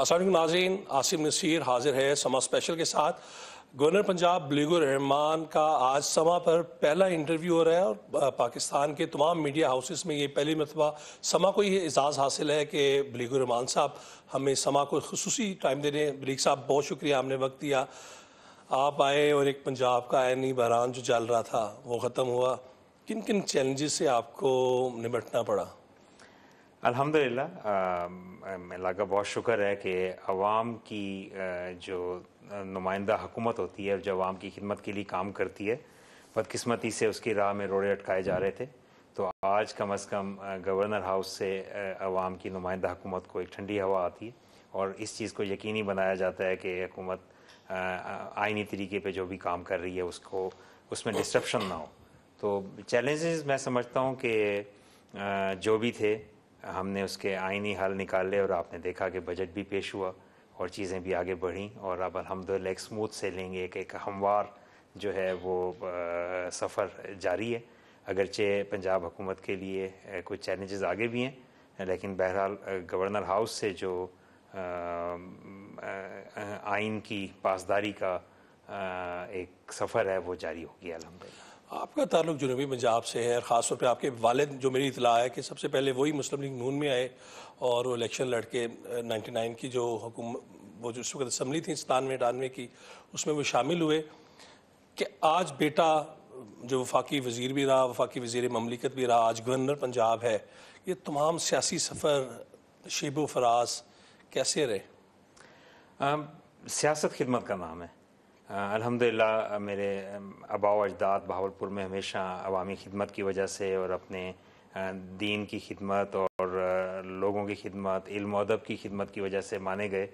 असल नाजीन आसिम नसीर हाजिर है समा स्पेशल के साथ गवर्नर पंजाब बलीगुर रहमान का आज समा पर पहला इंटरव्यू हो रहा है और पाकिस्तान के तमाम मीडिया हाउसेस में ये पहली मरतबा समा को ये एजाज़ हासिल है कि बलीगुर रहमान साहब हमें समा को खसूसी टाइम देने बलीग साहब बहुत शुक्रिया हमने वक्त दिया आप आए और एक पंजाब का आयनी बहरान जो चल रहा था वो ख़त्म हुआ किन किन चैलेंजेस से आपको निपटना पड़ा अल्हम्दुलिल्लाह um, um, अल्लाह का बहुत शुक्र है कि आवाम की uh, जो uh, नुमाइंदा हुकूमत होती है जो आवाम की खिदमत के लिए काम करती है बदकस्मती से उसकी राह में रोड़े अटकाए जा रहे थे तो आज कम अज़ कम uh, गवर्नर हाउस से आवाम की नुमाइंदा हुकूमत को एक ठंडी हवा आती है और इस चीज़ को यकीनी बनाया जाता है कि हुकूमत आइनी तरीके पर जो भी काम कर रही है उसको उसमें डिस्ट्रप्शन ना हो तो चैलेंजेस मैं समझता हूँ कि जो भी थे हमने उसके आइनी हल निकाले और आपने देखा कि बजट भी पेश हुआ और चीज़ें भी आगे बढ़ीं और अब अलहमदिल्ला एक स्मूथ सेलिंग एक एक हमवार जो है वो सफ़र जारी है अगरचे पंजाब हुकूमत के लिए कुछ चैलेंजेस आगे भी हैं लेकिन बहरहाल गवर्नर हाउस से जो आइन की पासदारी का एक सफ़र है वो जारी होगी अलहमदिल्ला आपका ताल्लुक जनूबी पंजाब से है और ख़ासतौर पर आपके वालद जो मेरी इतला है कि सबसे पहले वही मुस्लिम लीग नून में आए और वो इलेक्शन लड़के नाइन्टी नाइन की जो हुकूमत वो जो उस वक्त असम्बली थी सतानवे अटानवे की उसमें वो शामिल हुए कि आज बेटा जो वफाकी वजीर भी रहा वफाकी वजीर ममलिकत भी रहा आज गवर्नर पंजाब है ये तमाम सियासी सफ़र शेब व फराज कैसे रहे सियासत खिदमत का नाम है अल्हम्दुलिल्लाह मेरे अबाव अजदाद भावलपुर में हमेशा अवामी खिदमत की वजह से और अपने दीन की खिदमत और लोगों की खिदमत इल्म अदब की खिदमत की वजह से माने गए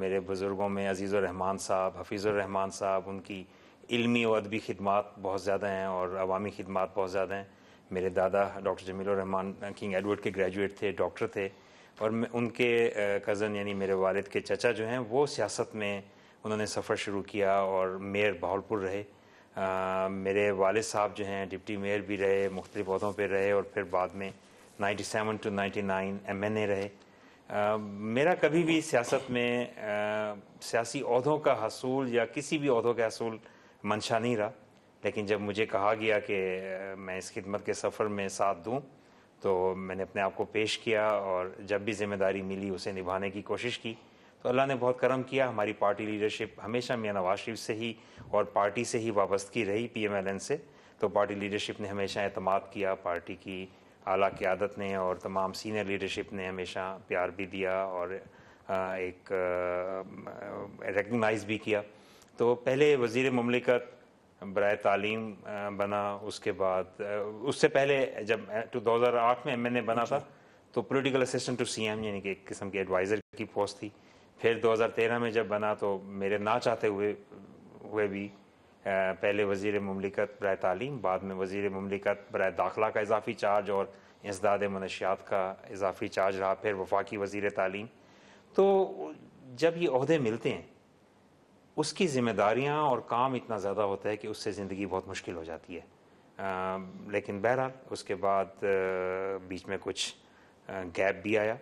मेरे बुज़ुर्गों में रहमान साहब रहमान साहब उनकी इल्मी और अदबी खिदमत बहुत ज़्यादा हैं और अवामी खिदमत बहुत ज़्यादा हैं मेरे दादा डॉक्टर जमीलरहमान किंग एडवर्ड के ग्रेजुएट थे डॉक्टर थे और उनके कज़न यानी मेरे वालद के चचा जो हैं वो सियासत में उन्होंने सफ़र शुरू किया और मेयर भावलपुर रहे आ, मेरे वाल साहब जो हैं डिप्टी मेयर भी रहे मुख्तलिफ अहदों पर रहे और फिर बाद में 97 टू एन ए रहे आ, मेरा कभी भी सियासत में सियासी अहदों का हसूल या किसी भी अहदों का हसूल मंशा नहीं रहा लेकिन जब मुझे कहा गया कि मैं इस खिदमत के सफ़र में साथ दूँ तो मैंने अपने आप को पेश किया और जब भी जिम्मेदारी मिली उसे निभाने की कोशिश की तो अल्लाह ने बहुत करम किया हमारी पार्टी लीडरशिप हमेशा मियाँ नवाज शरीफ से ही और पार्टी से ही वाबस्तगी रही पी एम एल एन से तो पार्टी लीडरशिप ने हमेशा अहतमाद किया पार्टी की आला क्यादत ने और तमाम सीनियर लीडरशिप ने हमेशा प्यार भी दिया और एक रिकगनाइज भी किया तो पहले वज़ी ममलिकत बरए तालीम बना उसके बाद उससे पहले जब 2008 तो में एम एन ए बना था तो political assistant to C M यानी कि एक किस्म के एडवाइज़र की पोस्ट थी फिर 2013 में जब बना तो मेरे ना चाहते हुए हुए भी पहले वजीर ममलिकत बर तालीम बाद में वजीर ममलिकत बर दाखिला का इजाफी चार्ज और इसदाद मनशियात का इजाफी चार्ज रहा फिर वफाकी वजीर तालीम तो जब ये अहदे मिलते हैं उसकी जिम्मेदारियाँ और काम इतना ज़्यादा होता है कि उससे ज़िंदगी बहुत मुश्किल हो जाती है आ, लेकिन बहरहाल उसके बाद बीच में कुछ गैप भी आया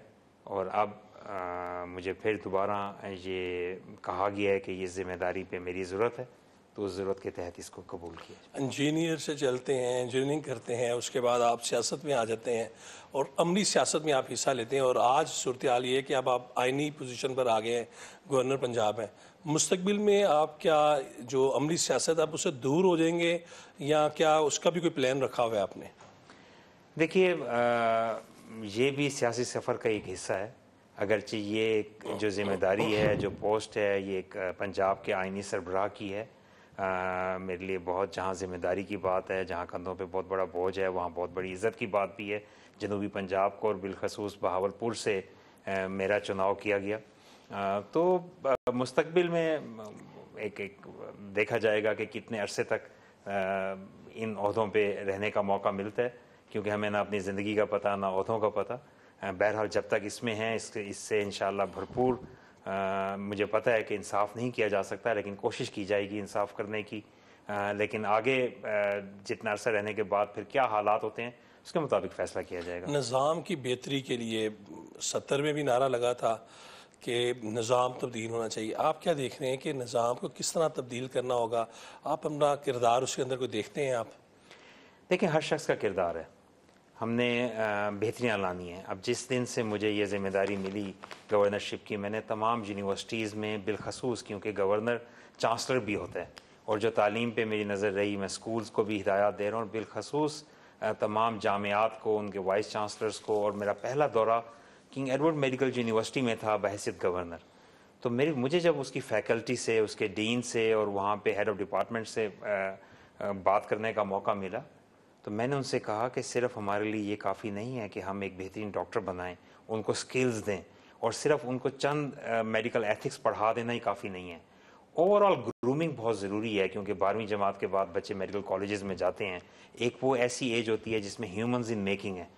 और अब मुझे फिर दोबारा ये कहा गया है कि ये जिम्मेदारी पे मेरी ज़रूरत है तो उस ज़रूरत के तहत इसको कबूल किया इंजीनियर से चलते हैं इंजीनियरिंग करते हैं उसके बाद आप सियासत में आ जाते हैं और अमली सियासत में आप हिस्सा लेते हैं और आज सूरत हाल ये है कि अब आप आइनी पोजीशन पर आ गए हैं गवर्नर पंजाब हैं मुस्तबिल में आप क्या जो अमली सियासत आप उससे दूर हो जाएंगे या क्या उसका भी कोई प्लान रखा हुआ है आपने देखिए ये भी सियासी सफ़र का एक हिस्सा है अगरचे ये एक जो जिम्मेदारी है जो पोस्ट है ये एक पंजाब के आइनी सरबराह की है आ, मेरे लिए बहुत जहाँ जिम्मेदारी की बात है जहाँ कंधों पे बहुत बड़ा बोझ है वहाँ बहुत बड़ी इज्जत की बात भी है जनूबी पंजाब को और बिलखसूस बहावलपुर से आ, मेरा चुनाव किया गया आ, तो मुस्तबिल में एक एक देखा जाएगा कि कितने अरसे तक इन अहदों पर रहने का मौका मिलता है क्योंकि हमें ना अपनी ज़िंदगी का पता ना अहदों का पता बहरहाल जब तक इसमें हैं इसके इससे इन भरपूर मुझे पता है कि इंसाफ नहीं किया जा सकता लेकिन कोशिश की जाएगी इंसाफ करने की आ, लेकिन आगे आ, जितना अरसा रहने के बाद फिर क्या हालात होते हैं उसके मुताबिक फैसला किया जाएगा निज़ाम की बेहतरी के लिए सत्तर में भी नारा लगा था कि निज़ाम तब्दील होना चाहिए आप क्या देख रहे हैं कि निज़ाम को किस तरह तब्दील करना होगा आप अपना किरदार उसके अंदर को देखते हैं आप देखिए हर शख्स का किरदार है हमने बेहतरियाँ लानी हैं अब जिस दिन से मुझे ये जिम्मेदारी मिली गवर्नरशिप की मैंने तमाम यूनिवर्सिटीज़ में बिलखसूस क्योंकि गवर्नर चांसलर भी होता है और जो तालीम पे मेरी नज़र रही मैं स्कूल्स को भी हिदायत दे रहा हूँ और बिलखसूस तमाम जामियात को उनके वाइस चांसलर्स को और मेरा पहला दौरा किंग एडवर्ड मेडिकल यूनिवर्सिटी में था बहसीत गवर्नर तो मेरे मुझे जब उसकी फैकल्टी से उसके डीन से और वहाँ पे हेड ऑफ़ डिपार्टमेंट से आ, आ, बात करने का मौका मिला तो मैंने उनसे कहा कि सिर्फ हमारे लिए ये काफ़ी नहीं है कि हम एक बेहतरीन डॉक्टर बनाएं उनको स्किल्स दें और सिर्फ उनको चंद मेडिकल एथिक्स पढ़ा देना ही काफ़ी नहीं है ओवरऑल ग्रूमिंग बहुत ज़रूरी है क्योंकि बारहवीं जमात के बाद बच्चे मेडिकल कॉलेजेस में जाते हैं एक वो ऐसी एज होती है जिसमें ह्यूमंस इन मेकिंग है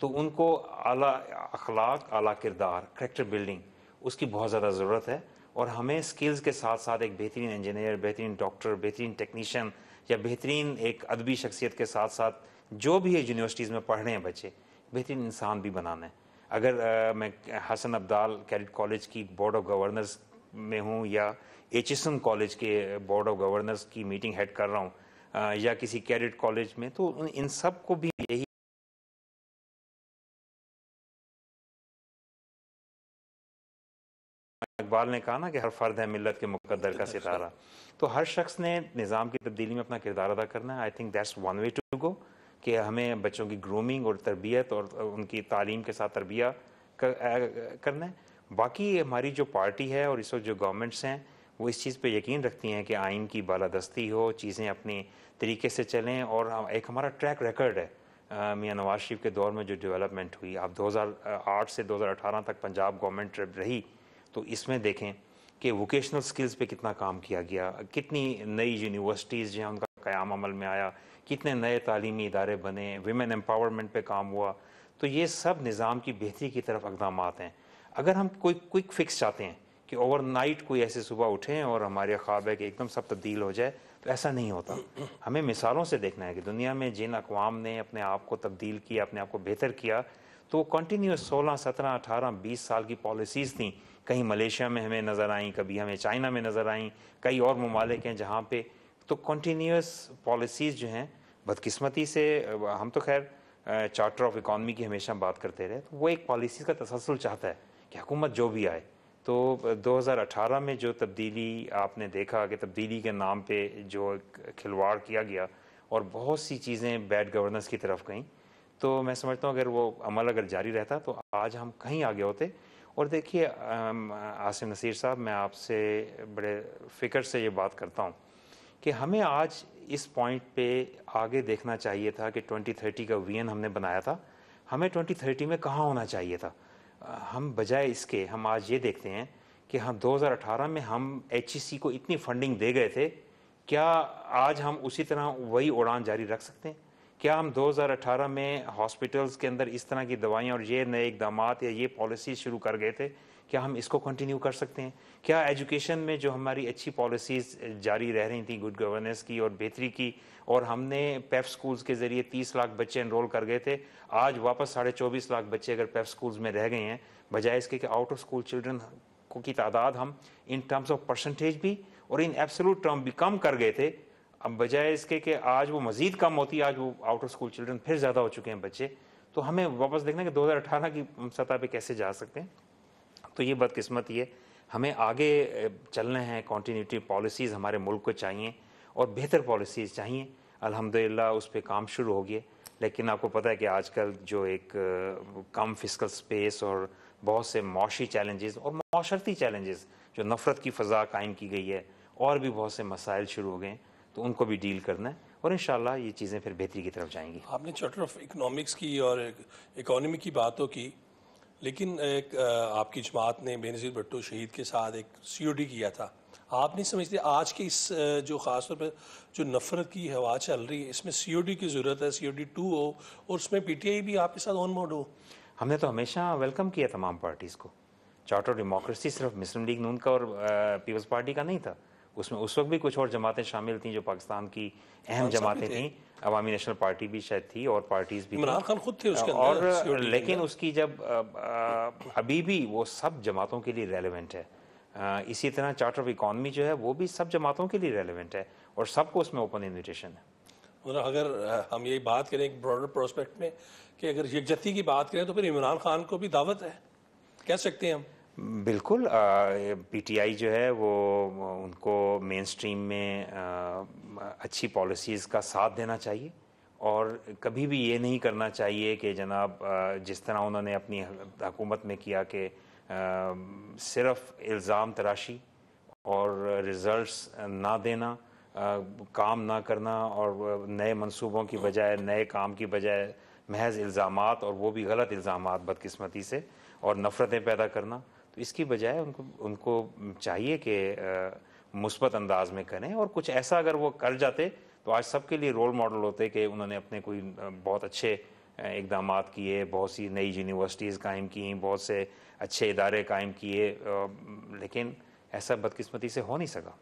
तो उनको आला अखलाक आला किरदार करेक्टर बिल्डिंग उसकी बहुत ज़्यादा ज़रूरत है और हमें स्किल्स के साथ साथ एक बेहतरीन इंजीनियर बेहतरीन डॉक्टर बेहतरीन टेक्नीशियन या बेहतरीन एक अदबी शख्सियत के साथ साथ जो भी है यूनिवर्सिटीज़ में पढ़ रहे हैं बच्चे बेहतरीन इंसान भी बनाना है अगर आ, मैं हसन अब्दाल कैडेट कॉलेज की बोर्ड ऑफ गवर्नर्स में हूँ या एच कॉलेज के बोर्ड ऑफ गवर्नर्स की मीटिंग हेड कर रहा हूँ या किसी कैडेट कॉलेज में तो इन सब को भी इकबाल ने कहा ना कि हर फर्द है मिलत के मुकद्दर का अच्छा। सितारा तो हर शख्स ने निज़ाम की तब्दीली में अपना किरदार अदा करना है I think that's one way to go कि हमें बच्चों की ग्रूमिंग और तरबियत और उनकी तालीम के साथ तरबिया करना है बाकी हमारी जो पार्टी है और इस वक्त जो गवर्नमेंट्स हैं वो इस चीज़ पे यकीन रखती हैं कि आइन की बालादस्ती हो चीज़ें अपने तरीके से चलें और एक हमारा ट्रैक रिकॉर्ड है मियाँ नवाज शरीफ के दौर में जो डेवलपमेंट हुई आप 2008 से 2018 तक पंजाब गवर्नमेंट रही तो इसमें देखें कि वोकेशनल स्किल्स पे कितना काम किया गया कितनी नई यूनिवर्सिटीज़ जो हैं उनका क़्याम अमल में आया कितने नए तालीमी इदारे बने वेमेन एम्पावरमेंट पे काम हुआ तो ये सब निज़ाम की बेहतरी की तरफ इकदाम हैं अगर हम कोई क्विक फिक्स चाहते हैं कि ओवर नाइट कोई ऐसे सुबह उठें और हमारे ख्वाब है कि एकदम सब तब्दील हो जाए तो ऐसा नहीं होता हमें मिसालों से देखना है कि दुनिया में जिन अकवाम ने अपने आप को तब्दील किया अपने आप को बेहतर किया तो वो कंटिन्यूस सोलह सत्रह अठारह बीस साल की पॉलिसीज़ थी कहीं मलेशिया में हमें नज़र आई कभी हमें चाइना में नज़र आई कई और ममालिक हैं जहाँ पे तो कंटिन्यूस पॉलिसीज़ जो हैं बदकिस्मती से हम तो खैर चार्टर ऑफ इकॉनमी की हमेशा बात करते रहे तो वो एक पॉलिसी का तसलसल चाहता है कि हुकूमत जो भी आए तो 2018 में जो तब्दीली आपने देखा कि तब्दीली के नाम पे जो खिलवाड़ किया गया और बहुत सी चीज़ें बैड गवर्नेंस की तरफ गई तो मैं समझता हूँ अगर वो अमल अगर जारी रहता तो आज हम कहीं आगे होते और देखिए आसिम नसीर साहब मैं आपसे बड़े फ़िक्र से ये बात करता हूँ कि हमें आज इस पॉइंट पे आगे देखना चाहिए था कि 2030 का वीएन हमने बनाया था हमें 2030 में कहाँ होना चाहिए था हम बजाय इसके हम आज ये देखते हैं कि हम हाँ, 2018 में हम एच e को इतनी फंडिंग दे गए थे क्या आज हम उसी तरह वही उड़ान जारी रख सकते हैं क्या हम 2018 में हॉस्पिटल्स के अंदर इस तरह की दवाइयाँ और ये नए इकदाम या ये पॉलिसी शुरू कर गए थे क्या हम इसको कंटिन्यू कर सकते हैं क्या एजुकेशन में जो हमारी अच्छी पॉलिसीज़ जारी रह रही थी गुड गवर्नेंस की और बेहतरी की और हमने पेप स्कूल्स के ज़रिए 30 लाख बच्चे इनरोल कर गए थे आज वापस साढ़े चौबीस लाख बच्चे अगर पेप स्कूल्स में रह गए हैं बजाय इसके कि आउट ऑफ स्कूल चिल्ड्रन को की तादाद हम इन टर्म्स ऑफ परसेंटेज भी और इन एब्सोलूट टर्म भी कम कर गए थे अब बजाय इसके कि आज वो मजीद कम होती है आज वो आउट ऑफ स्कूल चिल्ड्रन फिर ज़्यादा हो चुके हैं बच्चे तो हमें वापस देखना कि 2018 की सतह पे कैसे जा सकते हैं तो ये बदकिस्मती ये हमें आगे चलना है कॉन्टीन्यूटी पॉलिसीज़ हमारे मुल्क को चाहिए और बेहतर पॉलिसीज़ चाहिए अल्हम्दुलिल्लाह उस पर काम शुरू हो गया लेकिन आपको पता है कि आजकल जो एक कम फिजिकल स्पेस और बहुत से मुशी चैलेंजेस और माशरती चैलेंजेस जो नफ़रत की फ़जा कायम की गई है और भी बहुत से मसाइल शुरू हो गए हैं तो उनको भी डील करना है और इन ये चीज़ें फिर बेहतरी की तरफ जाएंगी आपने चैप्टर ऑफ इकनॉमिक्स की और इकोनॉमी की बात तो की लेकिन एक आपकी जमात ने बेनज़ीर भट्टो शहीद के साथ एक सी किया था आप नहीं समझते आज के इस जो ख़ासतौर पर जो नफरत की हवा चल रही है इसमें डी की ज़रूरत है डी टू हो और उसमें आई भी आपके साथ ऑन मोड हो हमने तो हमेशा वेलकम किया तमाम पार्टीज़ को चार्टर डेमोक्रेसी सिर्फ मुस्लिम लीग नून का और पीपल्स पार्टी का नहीं था उसमें उस वक्त भी कुछ और जमातें शामिल थी जो पाकिस्तान की अहम जमातें थी अवामी नेशनल पार्टी भी शायद थी और पार्टीज भी इमरान खान खुद थे उसके और लेकिन उसकी जब अभी भी वो सब जमातों के लिए रेलिवेंट है इसी तरह चार्टर ऑफ इकॉनमी जो है वो भी सब जमातों के लिए रेलिवेंट है और सबको उसमें ओपन इन्विटेशन है मतलब अगर हम यही बात करें एक ब्रॉडर प्रोस्पेक्ट में कि अगर यकजती की बात करें तो फिर इमरान खान को भी दावत है कह सकते हैं हम बिल्कुल पीटीआई जो है वो उनको मेन स्ट्रीम में आ, अच्छी पॉलिसीज़ का साथ देना चाहिए और कभी भी ये नहीं करना चाहिए कि जनाब जिस तरह उन्होंने अपनी हुकूमत में किया कि सिर्फ इल्ज़ाम तराशी और रिज़ल्ट्स ना देना आ, काम ना करना और नए मंसूबों की बजाय नए काम की बजाय महज इल्ज़ाम और वो भी गलत इल्ज़ाम बदकस्मती से और नफ़रतें पैदा करना तो इसकी बजाय उनको उनको चाहिए कि मुस्बत अंदाज में करें और कुछ ऐसा अगर वो कर जाते तो आज सबके लिए रोल मॉडल होते कि उन्होंने अपने कोई बहुत अच्छे इकदाम किए बहुत सी नई यूनिवर्सिटीज़ कायम की बहुत से अच्छे इदारे कायम किए लेकिन ऐसा बदकिस्मती से हो नहीं सका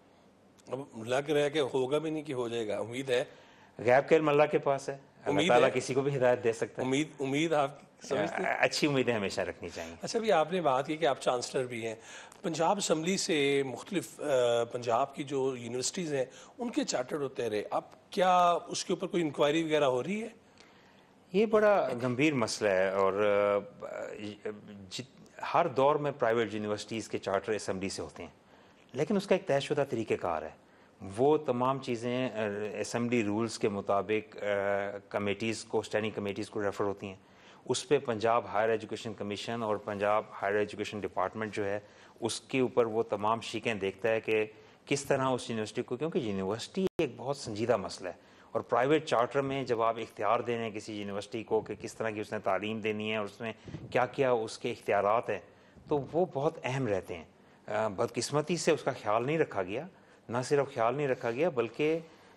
अब लग रहा है कि होगा भी नहीं कि हो जाएगा उम्मीद है गैब के मल्ला के पास है उम्मीद किसी को भी हिदायत दे सकता है उम्मीद उम्मीद आप अच्छी उम्मीदें हमेशा रखनी चाहिए अच्छा भी आपने बात की कि आप चांसलर भी हैं पंजाब असम्बली से मुख्तलिफ पंजाब की जो यूनिवर्सिटीज़ हैं उनके चार्टर्ड होते रहे अब क्या उसके ऊपर कोई इंक्वायरी वगैरह हो रही है ये बड़ा गंभीर मसला है और हर दौर में प्राइवेट यूनिवर्सिटीज़ के चार्टर असम्बली से होते हैं लेकिन उसका एक तयशुदा तरीक़ेकार है वो तमाम चीज़ें असम्बली रूल्स के मुताबिक कमेटीज़ को स्टैंडिंग कमेटीज़ को रेफ़र होती हैं उस पर पंजाब हायर एजुकेशन कमीशन और पंजाब हायर एजुकेशन डिपार्टमेंट जो है उसके ऊपर वो तमाम शिकें देखता है कि किस तरह उस यूनिवर्सिटी को क्योंकि यूनिवर्सिटी एक बहुत संजीदा मसला है और प्राइवेट चार्टर में जब आप इख्तियार दे रहे हैं किसी यूनिवर्सिटी को कि किस तरह की उसने तालीम देनी है और उसमें क्या क्या उसके इख्तियारत हैं तो वो बहुत अहम रहते हैं बदकिस्मती से उसका ख्याल नहीं रखा गया ना सिर्फ ख्याल नहीं रखा गया बल्कि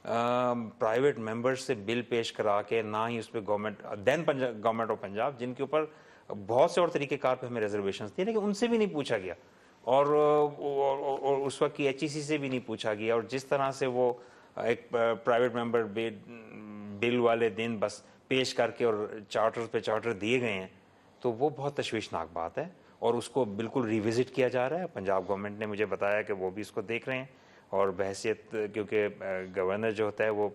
प्राइवेट मेंबर्स से बिल पेश करा के ना ही उस पर government then government of Punjab जिनके ऊपर बहुत से और कार पे हमें रिजर्वेशन थी लेकिन उनसे भी नहीं पूछा गया और, और, और, और उस वक्त की एच e से भी नहीं पूछा गया और जिस तरह से वो एक प्राइवेट मेंबर बिल वाले दिन बस पेश करके और चार्टर पे चार्टर दिए गए हैं तो वो बहुत तशवीशनाक बात है और उसको बिल्कुल रिविजिट किया जा रहा है पंजाब गवर्नमेंट ने मुझे बताया कि वो भी इसको देख रहे हैं और बहसीत क्योंकि गवर्नर जो होता है वो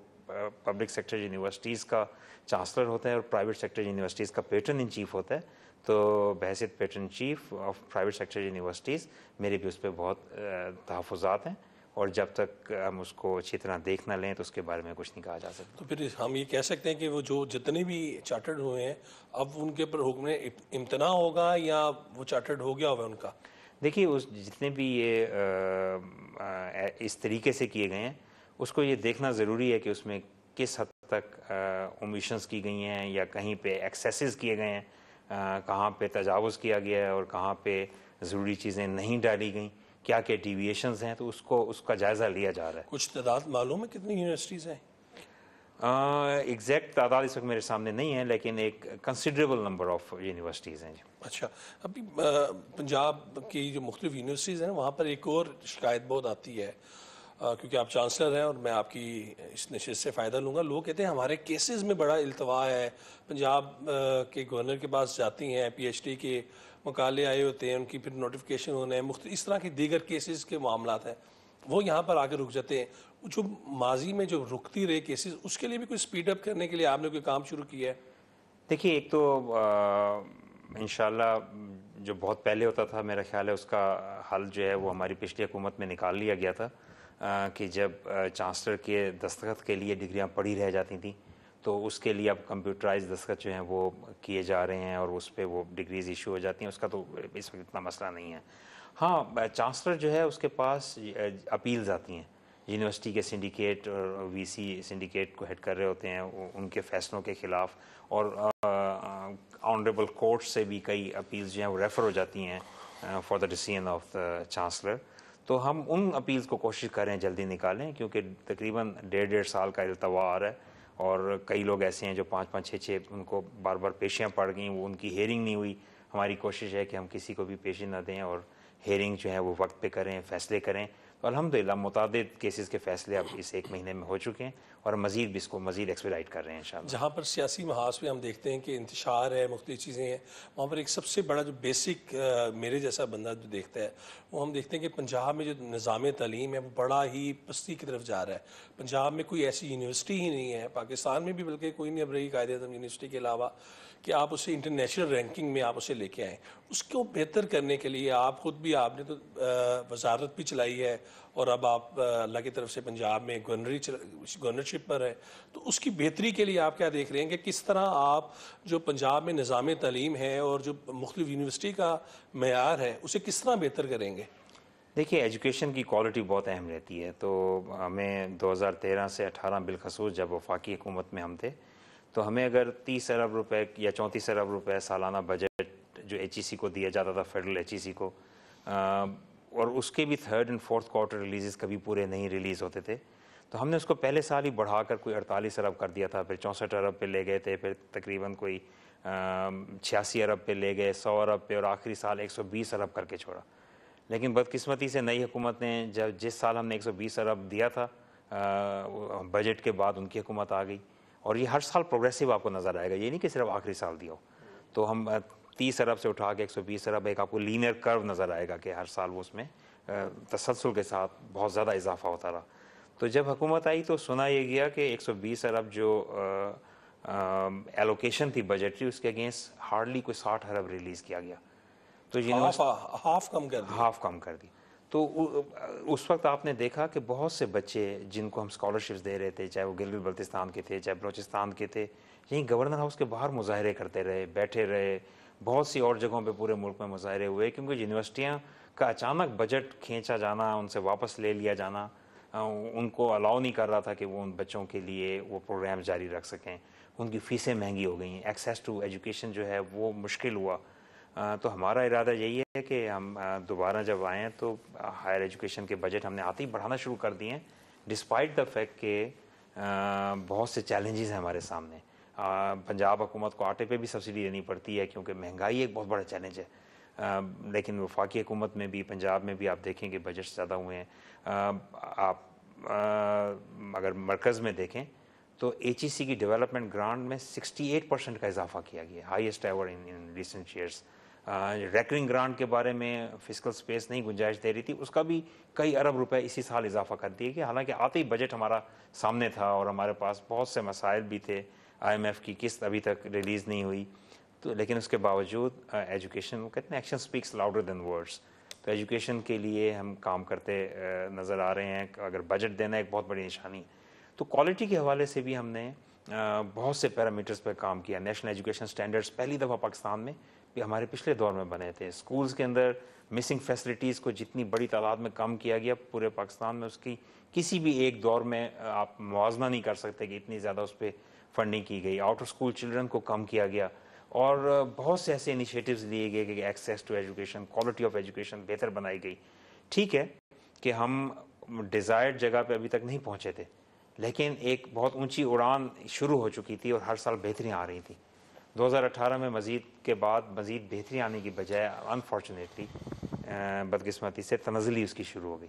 पब्लिक सेक्टर यूनिवर्सिटीज़ का चांसलर होता है और प्राइवेट सेक्टर यूनिवर्सिटीज़ का पेटर्न इन चीफ होता है तो बहसीत patron chief of private sector universities मेरे भी उस पर बहुत तहफ़ात हैं और जब तक हम उसको अच्छी तरह देख ना लें तो उसके बारे में कुछ नहीं कहा जा सकता तो फिर हम ये कह सकते हैं कि वो जो जितने भी चार्टर्ड हुए हैं अब उनके पर हुक्म इम्तना होगा या वो चार्टर्ड हो गया होगा उनका देखिए उस जितने भी ये इस तरीके से किए गए हैं उसको ये देखना ज़रूरी है कि उसमें किस हद तक ओमिशंस की गई हैं या कहीं पे एक्सेसेस किए गए हैं कहाँ पे तजावज़ किया गया है और कहाँ पे ज़रूरी चीज़ें नहीं डाली गई क्या क्या डिविएशन हैं तो उसको उसका जायज़ा लिया जा रहा है कुछ तादाद मालूम है कितनी यूनिवर्सिटीज़ हैं एग्जैक्ट तादाद इस वक्त मेरे सामने नहीं है लेकिन एक कंसिडरेबल नंबर ऑफ यूनिवर्सिटीज़ हैं जी अच्छा अभी पंजाब की जो मुख्तु यूनिवर्सिटीज़ हैं वहाँ पर एक और शिकायत बहुत आती है आ, क्योंकि आप चांसलर हैं और मैं आपकी इस नशे से फ़ायदा लूँगा लोग कहते हैं हमारे केसेस में बड़ा अल्तवा है पंजाब के गवर्नर के पास जाती हैं पीएचडी के मकाले आए होते हैं उनकी फिर नोटिफिकेशन होने हैं मुख्त इस तरह के दीगर केसेस के मामला हैं वो यहाँ पर आकर रुक जाते हैं जो माजी में जो रुकती रहे केसेस उसके लिए भी कोई स्पीडअप करने के लिए आपने कोई काम शुरू किया है देखिए एक तो इन जो बहुत पहले होता था मेरा ख्याल है उसका हल जो है वो हमारी पिछली हुकूमत में निकाल लिया गया था आ, कि जब चांसलर के दस्तखत के लिए डिग्रियाँ पढ़ी रह जाती थी तो उसके लिए अब कंप्यूटराइज दस्तखत जो हैं वो किए जा रहे हैं और उस पर वो डिग्रीज इशू हो जाती हैं उसका तो इस वक्त इतना मसला नहीं है हाँ चांसलर जो है उसके पास अपील्स आती हैं यूनिवर्सिटी के सिंडिकेट और वीसी सिंडिकेट को हेड कर रहे होते हैं उनके फैसलों के खिलाफ और ऑनरेबल कोर्ट से भी कई अपील्स जो हैं वो रेफर हो जाती हैं for the decision of the chancellor तो हम उन अपील्स को कोशिश करें जल्दी निकालें क्योंकि तकरीबन डेढ़ डेढ़ साल का अल्तवा आ रहा है और कई लोग ऐसे हैं जो पाँच पाँच छः छः उनको बार बार पेशियाँ पड़ गई वो उनकी हेयरिंग नहीं हुई हमारी कोशिश है कि हम किसी को भी पेशी ना दें और हेयरिंग जो है वो वक्त पे करें फैसले करें तो अलहमदिल्ला मुतद केसेज़ के फैसले अब इस एक महीने में हो चुके हैं और मजीद भी इसको मजीद एक्सपेडाइट कर रहे हैं जहाँ पर सियासी महाज में हम देखते हैं कि इंतशार है मुख्त चीज़ें हैं वहाँ पर एक सबसे बड़ा जो बेसिक आ, मेरे जैसा बंदा जो देखता है वो हम देखते हैं कि पंजाब में जो निज़ाम तलीम है वो बड़ा ही पस्ती की तरफ जा रहा है पंजाब में कोई ऐसी यूनिवर्सिटी ही नहीं है पाकिस्तान में भी बल्कि कोई नहीं अब रही कायद अजम यूनिवर्सिटी के अलावा कि आप उसे इंटरनेशनल रैंकिंग में आप उसे लेके आएँ उसको बेहतर करने के लिए आप खुद भी आपने तो वजारत भी चलाई है और अब आप अल्लाह की तरफ से पंजाब में गवर्नरी गवर्नरशिप पर है तो उसकी बेहतरी के लिए आप क्या देख रहे हैं कि किस तरह आप जो पंजाब में निज़ाम तलीम है और जो मुख्तु यूनिवर्सिटी का मैार है उसे किस तरह बेहतर करेंगे देखिए एजुकेशन की क्वालिटी बहुत अहम रहती है तो हमें 2013 से 18 बिलखसूस जब वफाकी हुकूमत में हम थे तो हमें अगर 30 अरब रुपए या 34 अरब रुपए सालाना बजट जो एच को दिया जाता था फेडरल एच को और उसके भी third and fourth quarter releases कभी पूरे नहीं रिलीज़ होते थे तो हमने उसको पहले साल ही बढ़ाकर कोई अड़तालीस अरब कर दिया था फिर चौंसठ अरब पे ले गए थे फिर तकरीबन कोई छियासी अरब पे ले गए सौ अरब पे और आखिरी साल 120 अरब करके छोड़ा लेकिन बदकिस्मती से नई हुकूमत ने जब जिस साल हमने 120 अरब दिया था बजट के बाद उनकी हुकूमत आ गई और ये हर साल प्रोग्रेसिव आपको नज़र आएगा ये नहीं कि सिर्फ आखिरी साल दिया हो तो हम तीस अरब से उठा के एक सौ बीस अरब एक आपको लीनियर कर्व नज़र आएगा कि हर साल वो उसमें तसलसल के साथ बहुत ज़्यादा इजाफा होता रहा तो जब हुकूमत आई तो सुना यह गया कि एक सौ बीस अरब जो एलोकेशन थी बजटरी उसके अगेंस्ट हार्डली कोई साठ अरब रिलीज़ किया गया तो ये हाफ कम कर दी हाफ कम कर दी तो उस वक्त आपने देखा कि बहुत से बच्चे जिनको हम स्कॉलरशिप्स दे रहे थे चाहे वो गिल बल्तिस्तान के थे चाहे बलोचिस्तान के थे यहीं गवर्नर हाउस के बाहर मुजाहरे करते रहे बैठे रहे बहुत सी और जगहों पे पूरे मुल्क में मुजाहरे हुए क्योंकि यूनिवर्सिटियाँ का अचानक बजट खींचा जाना उनसे वापस ले लिया जाना उनको अलाउ नहीं कर रहा था कि वो उन बच्चों के लिए वो प्रोग्राम जारी रख सकें उनकी फ़ीसें महंगी हो गई हैं एक्सेस टू एजुकेशन जो है वो मुश्किल हुआ तो हमारा इरादा यही है कि हम दोबारा जब आएँ तो हायर एजुकेशन के बजट हमने आते ही बढ़ाना शुरू कर दिए हैं डिस्पाइट द फैक्ट के बहुत से चैलेंजेस हैं हमारे सामने पंजाब हुकूमत को आटे पे भी सब्सिडी देनी पड़ती है क्योंकि महंगाई एक बहुत बड़ा चैलेंज है लेकिन वफाकी हुकूमत में भी पंजाब में भी आप देखेंगे बजट ज़्यादा हुए हैं आप आ, अगर मरकज़ में देखें तो एच ई सी की डेवलपमेंट ग्रांट में 68 परसेंट का इजाफा किया गया highest ever in in recent years recurring grant के बारे में फिजिकल स्पेस नहीं गुंजाइश दे रही थी उसका भी कई अरब रुपए इसी साल इजाफा कर दिए गए हालांकि आते ही बजट हमारा सामने था और हमारे पास बहुत से मसाइल भी थे आईएमएफ की किस्त अभी तक रिलीज़ नहीं हुई तो लेकिन उसके बावजूद एजुकेशन कहते हैं action speaks louder than words तो एजुकेशन के लिए हम काम करते नज़र आ रहे हैं अगर बजट देना एक बहुत बड़ी निशानी है तो क्वालिटी के हवाले से भी हमने बहुत से पैरामीटर्स पर काम किया नेशनल एजुकेशन स्टैंडर्ड्स पहली दफ़ा पाकिस्तान में भी हमारे पिछले दौर में बने थे स्कूल्स के अंदर मिसिंग फैसिलिटीज़ को जितनी बड़ी तादाद में कम किया गया पूरे पाकिस्तान में उसकी किसी भी एक दौर में आप मुआजना नहीं कर सकते कि इतनी ज़्यादा उस पर फंडिंग की गई आउट ऑफ स्कूल चिल्ड्रन को कम किया गया और बहुत से ऐसे इनिशिएटिव्स लिए गए कि access to education quality of education बेहतर बनाई गई ठीक है कि हम डिज़ायर्ड जगह पे अभी तक नहीं पहुंचे थे लेकिन एक बहुत ऊंची उड़ान शुरू हो चुकी थी और हर साल बेहतरी आ रही थी 2018 में मज़ीद के बाद मज़ीद बेहतरी आने की बजाय अनफॉर्चुनेटली बदकिस्मती से तनजली उसकी शुरू हो गई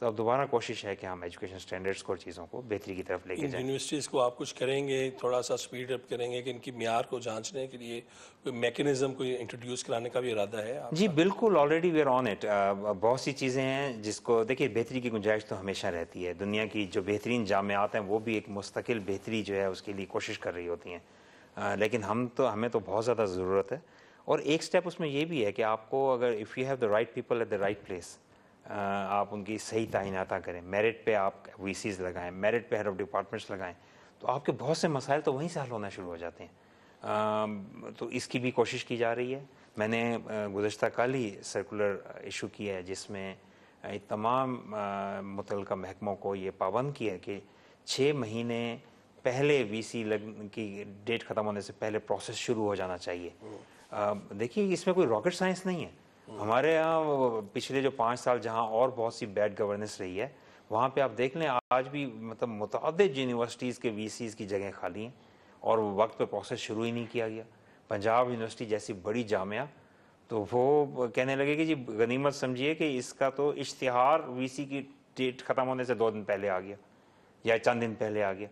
तो अब दोबारा कोशिश है कि हम एजुकेशन स्टैंडर्ड्स को और चीज़ों को बेहतरी की तरफ लेके जाएं यूनिवर्सिटीज़ को आप कुछ करेंगे थोड़ा सा स्पीड अप करेंगे कि इनकी मैार को जांचने के लिए कोई मैकेनिज्म को इंट्रोड्यूस कराने का भी इरादा है जी बिल्कुल already we are on it बहुत सी चीज़ें हैं जिसको देखिए बेहतरी की गुंजाइश तो हमेशा रहती है दुनिया की जो बेहतरीन जामियात हैं वो भी एक मुस्तकिल बेहतरी जो है उसके लिए कोशिश कर रही होती हैं लेकिन हम तो हमें तो बहुत ज़्यादा ज़रूरत है और एक स्टेप उसमें ये भी है कि आपको अगर if you have the right people at the right place आप उनकी सही तैनाता करें मेरिट पे आप वी लगाएं मेरिट पे हेड ऑफ डिपार्टमेंट्स लगाएं तो आपके बहुत से मसाइल तो वहीं से हल होना शुरू हो जाते हैं आ, तो इसकी भी कोशिश की जा रही है मैंने गुजशत कल ही सर्कुलर इशू किया है जिसमें तमाम मुतल महकमों को ये पाबंद किया है कि छः महीने पहले वीसी लग की डेट ख़त्म होने से पहले प्रोसेस शुरू हो जाना चाहिए देखिए इसमें कोई रॉकेट साइंस नहीं है हमारे यहाँ पिछले जो पाँच साल जहाँ और बहुत सी बैड गवर्नेंस रही है वहाँ पे आप देख लें आज भी मतलब मुतद यूनिवर्सिटीज़ के वी की जगह खाली हैं और वक्त पे प्रोसेस शुरू ही नहीं किया गया पंजाब यूनिवर्सिटी जैसी बड़ी जामिया तो वो कहने लगे कि जी गनीमत समझिए कि इसका तो इश्तहार वी की डेट ख़त्म होने से दो दिन पहले आ गया या चंद दिन पहले आ गया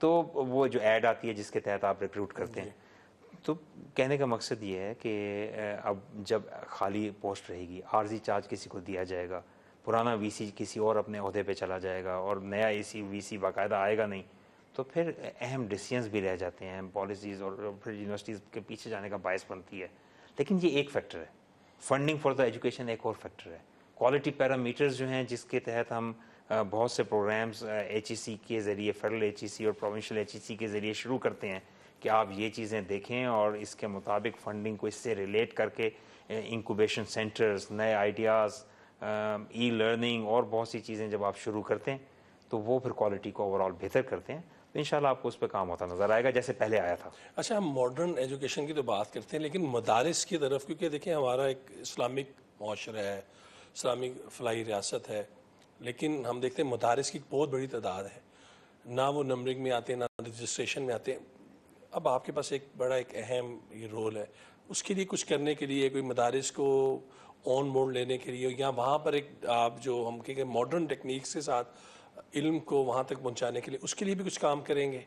तो वो जो ऐड आती है जिसके तहत आप रिक्रूट करते हैं तो कहने का मकसद ये है कि अब जब खाली पोस्ट रहेगी आरजी चार्ज किसी को दिया जाएगा पुराना वीसी किसी और अपने अहदे पे चला जाएगा और नया ए सी वी सी बाकायदा आएगा नहीं तो फिर अहम डिसीजंस भी रह जाते हैं पॉलिसीज़ और फिर यूनिवर्सिटीज़ के पीछे जाने का बायस बनती है लेकिन ये एक फैक्टर है फंडिंग फॉर द एजुकेशन एक और फैक्टर है क्वालिटी पैरामीटर्स जो हैं जिसके तहत हम बहुत से प्रोग्राम्स एच e के ज़रिए फेडरल एच और प्रोविंशल एच e के ज़रिए शुरू करते हैं कि आप ये चीज़ें देखें और इसके मुताबिक फंडिंग को इससे रिलेट करके इंक्यूबेशन सेंटर्स नए आइडियाज़ ई लर्निंग और बहुत सी चीज़ें जब आप शुरू करते हैं तो वो फिर क्वालिटी को ओवरऑल बेहतर करते हैं तो इन आपको उस पर काम होता नज़र आएगा जैसे पहले आया था अच्छा हम मॉडर्न एजुकेशन की तो बात करते हैं लेकिन मदारस की तरफ क्योंकि देखें हमारा एक इस्लामिक माशरा है इस्लामिक फलाई रियासत है लेकिन हम देखते हैं मदारस की बहुत बड़ी तादाद है ना वो नंबरिंग में आते हैं ना रजिस्ट्रेशन में आते हैं अब आपके पास एक बड़ा एक अहम ये रोल है उसके लिए कुछ करने के लिए कोई मदारस को ऑन बोर्ड लेने के लिए या वहाँ पर एक आप जो हम कहेंगे मॉडर्न टेक्निक्स के साथ इल्म को वहाँ तक पहुँचाने के लिए उसके लिए भी कुछ काम करेंगे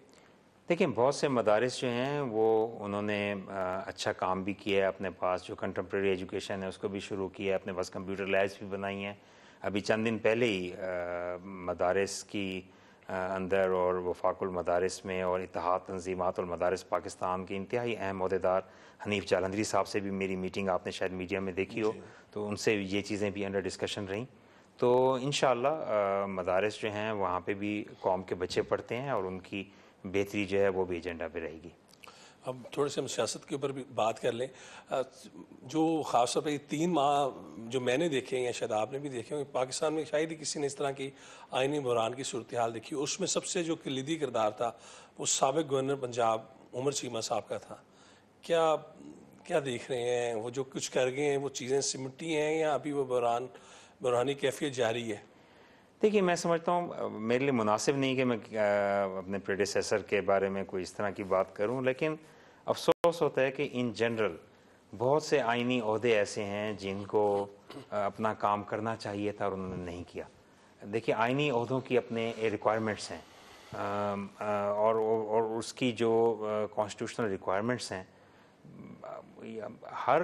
देखिए बहुत से मदारस जो हैं वो उन्होंने अच्छा काम भी किया है अपने पास जो कंटम्प्रेरी एजुकेशन है उसको भी शुरू किया है अपने पास कंप्यूटर लैब्स भी बनाई हैं अभी चंद दिन पहले ही मदारस की अंदर और वफाकुल मदारस में और इतिहाद तनजीमत और मदारस पाकिस्तान के इंतहाई अहम अहदेदार हनीफ जालंधरी साहब से भी मेरी मीटिंग आपने शायद मीडिया में देखी हो तो उनसे ये चीज़ें भी अंडर डिस्कशन रहीं तो इन मदारस जो हैं वहाँ पर भी कौम के बच्चे पढ़ते हैं और उनकी बेहतरी जो है वो भी एजेंडा पर रहेगी अब थोड़े से हम सियासत के ऊपर भी बात कर लें जो खासतौर पर तीन माह जो मैंने देखे हैं या शायद आपने भी देखे होंगे पाकिस्तान में शायद ही किसी ने इस तरह की आइनी बहरान की सूरत हाल देखी उसमें सबसे जो कलीदी किरदार था वो सबक गवर्नर पंजाब उमर चीमा साहब का था क्या क्या देख रहे हैं वो जो कुछ कर गए हैं वो चीज़ें सिमटी हैं या अभी वो बहरान बहरानी कैफियत जारी है देखिए मैं समझता हूँ मेरे लिए मुनासिब नहीं कि मैं अपने प्रेडिसेसर के बारे में कोई इस तरह की बात करूँ लेकिन अफसोस होता है कि इन जनरल बहुत से आइनी अहदे ऐसे हैं जिनको अपना काम करना चाहिए था और उन्होंने नहीं किया देखिए आइनी अहदों की अपने रिक्वायरमेंट्स हैं और और उसकी जो कॉन्स्टिट्यूशनल रिक्वायरमेंट्स हैं हर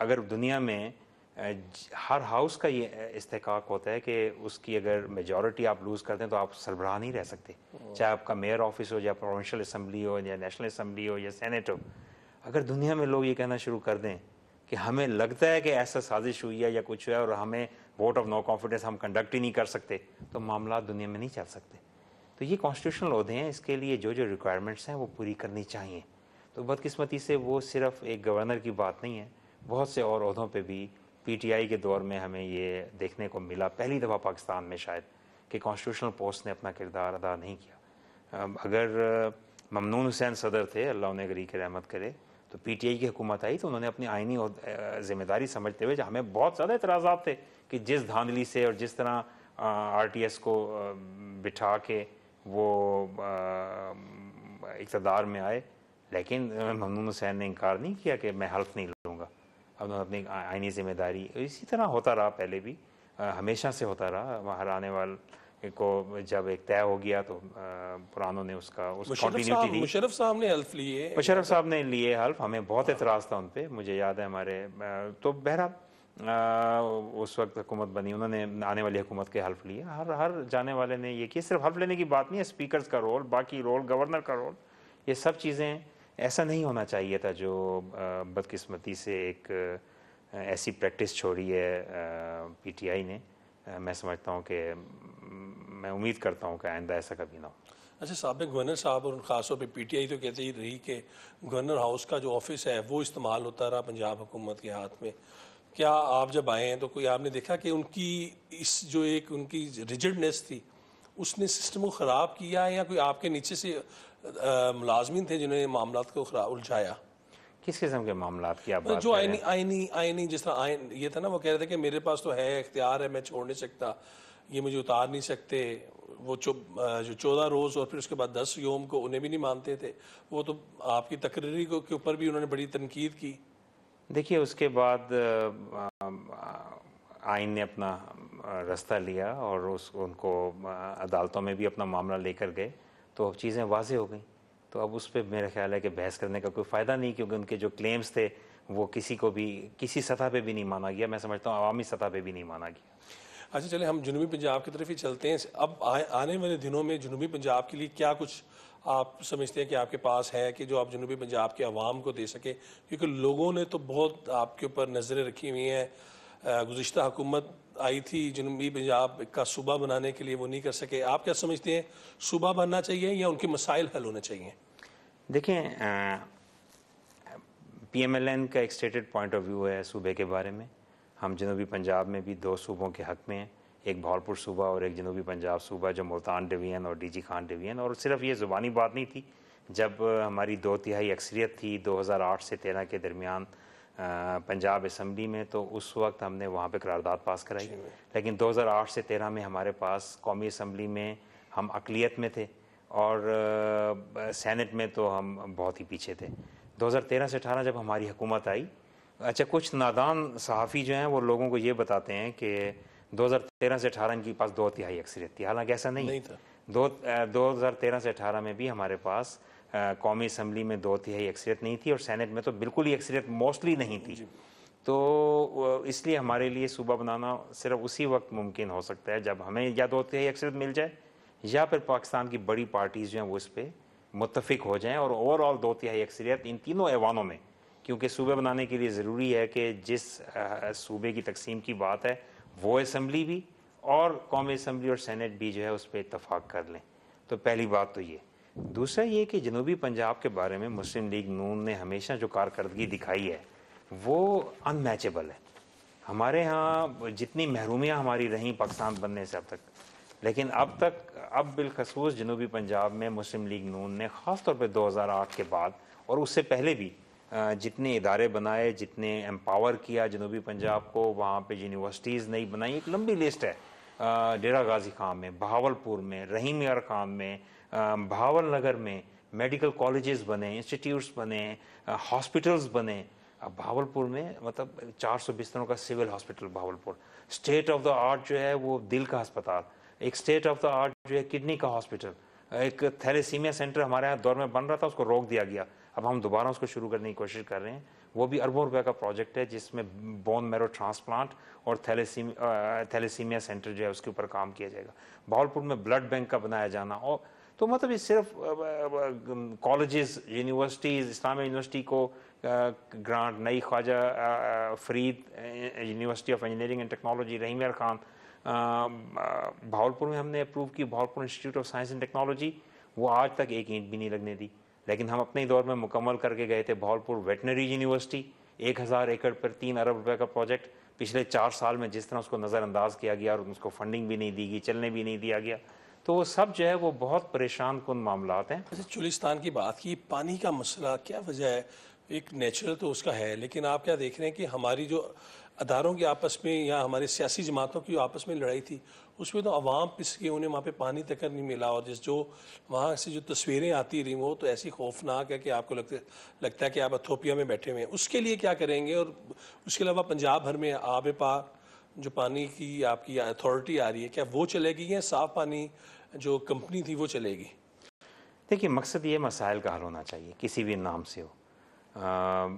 अगर दुनिया में हर हाउस का ये इस्तेकाक होता है कि उसकी अगर मेजॉरिटी आप लूज़ करते हैं तो आप सरबराह नहीं रह सकते चाहे आपका मेयर ऑफिस हो या प्रोविंशल असम्बली हो या नेशनल असम्बली हो या सेनेट हो अगर दुनिया में लोग ये कहना शुरू कर दें कि हमें लगता है कि ऐसा साजिश हुई है या कुछ हुआ है और हमें वोट ऑफ नो कॉन्फिडेंस हम कंडक्ट ही नहीं कर सकते तो मामला दुनिया में नहीं चल सकते तो ये कॉन्स्टिट्यूशनल अहदे हैं इसके लिए जो जो रिक्वायरमेंट्स हैं वो पूरी करनी चाहिए तो बदकस्मती से वो सिर्फ एक गवर्नर की बात नहीं है बहुत से और अहदों पर भी पीटीआई के दौर में हमें ये देखने को मिला पहली दफ़ा पाकिस्तान में शायद कि कॉन्स्टिट्यूशनल पोस्ट ने अपना किरदार अदा नहीं किया अगर ममनून हुसैन सदर थे अल्लाह उन्हें गरी के रहमत करे तो पी टी आई की हुकूमत आई तो उन्होंने अपनी आइनी जिम्मेदारी समझते हुए हमें बहुत ज़्यादा इतराज़ा थे कि जिस धांधली से और जिस तरह आर टी एस को बिठा के वो इकतदार में आए लेकिन ममनून हुसैन ने इनकार नहीं किया कि मैं हल्फ नहीं लूँगा उन्होंने अपनी आइनी जिम्मेदारी इसी तरह होता रहा पहले भी हमेशा से होता रहा बाहर आने वाले को जब एक तय हो गया तो पुरानों ने उसका उस कंटिन्यूटी दी मुशरफ साहब ने हल्फ लिए मुशरफ साहब ने लिए हल्फ हमें बहुत एतराज़ था उन पर मुझे याद है हमारे तो बहरहाल उस वक्त हुकूमत बनी उन्होंने आने वाली हुकूमत के हल्फ लिए हर हर जाने वाले ने ये किया सिर्फ हल्फ लेने की बात नहीं है स्पीकर का रोल बाकी रोल गवर्नर का रोल ये सब चीज़ें ऐसा नहीं होना चाहिए था जो बदकिस्मती से एक ऐसी प्रैक्टिस छोड़ी है पीटीआई ने मैं समझता हूँ कि मैं उम्मीद करता हूँ कि आइंदा ऐसा कभी ना हो अच्छा सबक गवर्नर साहब और ख़ासतौर पर पी टी आई तो कहते ही रही कि गवर्नर हाउस का जो ऑफिस है वो इस्तेमाल होता रहा पंजाब हुकूमत के हाथ में क्या आप जब आए हैं तो कोई आपने देखा कि उनकी इस जो एक उनकी रिजिडनेस थी उसने सिस्टम को ख़राब किया है या कोई आपके नीचे से मुलाजमिन थे जिन्होंने मामला को उलझाया किस किस्म के मामला की आप जो आईनी आईनी आईनी जिस तरह आयन ये था ना वो कह रहे थे कि मेरे पास तो है इख्तियार है मैं छोड़ नहीं सकता ये मुझे उतार नहीं सकते वो चो, जो चौदह रोज़ और फिर उसके बाद दस योम को उन्हें भी नहीं मानते थे वो तो आपकी तकरीरी को के ऊपर भी उन्होंने बड़ी तनकीद की देखिए उसके बाद आइन ने अपना रास्ता लिया और उस उनको अदालतों में भी अपना मामला लेकर गए तो अब चीज़ें वाज हो गई तो अब उस पर मेरा ख्याल है कि बहस करने का कोई फ़ायदा नहीं क्योंकि उनके जो क्लेम्स थे वो किसी को भी किसी सतह पर भी नहीं माना गया मैं समझता हूँ आवामी सतह पर भी नहीं माना गया अच्छा चले हम जनूबी पंजाब की तरफ ही चलते हैं अब आ, आने वाले दिनों में जनूबी पंजाब के लिए क्या कुछ आप समझते हैं कि आपके पास है कि जो आप जनूबी पंजाब के आवाम को दे सकें क्योंकि लोगों ने तो बहुत आपके ऊपर नज़रें रखी हुई हैं गुज्त हुकूमत आई थी जनूबी पंजाब का सूबा बनाने के लिए वो नहीं कर सके आप क्या समझते हैं सूबा बनना चाहिए या उनके मसाइल हल होने चाहिए देखें पीएमएलएन का एक स्टेटेड पॉइंट ऑफ व्यू है सूबे के बारे में हम जनूबी पंजाब में भी दो सूबों के हक में हैं एक भावलपुर सूबा और एक जनूबी पंजाब सूबा जो मुल्तान डिवीजन और डीजी खान डिवीजन और सिर्फ ये ज़ुबानी बात नहीं थी जब हमारी दो तिहाई अक्सरियत थी 2008 से 13 के दरमियान पंजाब असम्बली में तो उस वक्त हमने वहाँ पे करारदाद पास कराई लेकिन 2008 से 13 में हमारे पास कौमी असम्बली में हम अकलीत में थे और सैनट में तो हम बहुत ही पीछे थे 2013 से 18 जब हमारी हुकूमत आई अच्छा कुछ नादान सहाफ़ी जो हैं वो लोगों को ये बताते हैं कि 2013 से 18 इनके पास दो तिहाई अक्सरियत थी हालांकि ऐसा नहीं, नहीं था दो दो हज़ार तेरह से अठारह में भी हमारे पास कौमी असम्बली में दो तिहाई अक्सरियत नहीं थी और सैनट में तो बिल्कुल ही अक्सरियत मोस्टली नहीं थी तो इसलिए हमारे लिए सूबा बनाना सिर्फ उसी वक्त मुमकिन हो सकता है जब हमें या दो तिहाई अक्सरियत मिल जाए या फिर पाकिस्तान की बड़ी पार्टीज़ जो हैं वो इस पर मुतफिक हो जाएँ और ओवरऑल दो तिहाई अक्सरियत इन तीनों ऐवानों में क्योंकि सूबे बनाने के लिए ज़रूरी है कि जिस सूबे की तकसीम की बात है वो असम्बली भी और कौमी असम्बली और सेनेट भी जो है उस पर इतफाक़ कर लें तो पहली बात तो ये दूसरा ये कि जनूबी पंजाब के बारे में मुस्लिम लीग नून ने हमेशा जो कारकर्दगी दिखाई है वो अनमैचेबल है हमारे यहाँ जितनी महरूमियाँ हमारी रहीं पाकिस्तान बनने से अब तक लेकिन अब तक अब बिलखसूस जनूबी पंजाब में मुस्लिम लीग नून ने ख़ास तौर पर आठ के बाद और उससे पहले भी जितने इदारे बनाए जितने एम्पावर किया जनूबी पंजाब को वहाँ पर यूनिवर्सिटीज़ नहीं बनाई एक लंबी लिस्ट है डेरा गाजी खाम में भावलपुर में रहीम यार खाम में भावल नगर में मेडिकल कॉलेजेस बने इंस्टीट्यूट्स बने हॉस्पिटल्स बने अब भावलपुर में मतलब 400 बिस्तरों का civil hospital Bahawalpur state of the art जो है वो दिल का अस्पताल एक स्टेट ऑफ द आर्ट जो है किडनी का हॉस्पिटल एक थैलेसीमिया सेंटर हमारे यहाँ दौर में बन रहा था उसको रोक दिया गया अब हम दोबारा उसको शुरू करने की कोशिश कर रहे हैं वो भी अरबों रुपए का प्रोजेक्ट है जिसमें बोन मेरो ट्रांसप्लांट और थैलेसीमिया थैलेसीमिया सेंटर जो है उसके ऊपर काम किया जाएगा भावलपुर में ब्लड बैंक का बनाया जाना और तो मतलब ये सिर्फ कॉलेजेस यूनिवर्सिटीज इस्लामिक यूनिवर्सिटी को ग्रांट नई Khwaja Farid university of engineering and technology Rahimyar Khan Bahawalpur में हमने अप्रूव की Bahawalpur institute of science and technology वो आज तक एक ईंट भी नहीं लगने दी लेकिन हम अपने दौर में मुकम्मल करके गए थे भौलपुर वेटनरी यूनिवर्सिटी एक हज़ार एकड़ पर तीन अरब रुपए का प्रोजेक्ट पिछले चार साल में जिस तरह उसको नज़रअंदाज किया गया और उसको फंडिंग भी नहीं दी गई चलने भी नहीं दिया गया तो वो सब जो है वो बहुत परेशान कन मामला हैं जैसे अच्छा, चुलिस्तान की बात की पानी का मसला क्या वजह है एक नेचुरल तो उसका है लेकिन आप क्या देख रहे हैं कि हमारी जो अदारों की आपस में या हमारी सियासी जमातों की आपस में लड़ाई थी उसमें तो आवाम पिस के उन्हें वहाँ पे पानी तक नहीं मिला और जिस जो वहाँ से जो तस्वीरें आती रही वो तो ऐसी खौफनाक है कि आपको लगते लगता है कि आप अथोपिया में बैठे हुए हैं उसके लिए क्या करेंगे और उसके अलावा पंजाब भर में आब पा जो पानी की आपकी अथॉरिटी आ रही है क्या वो चलेगी या साफ पानी जो कंपनी थी वो चलेगी देखिए मकसद ये मसाइल का हल होना चाहिए किसी भी नाम से हो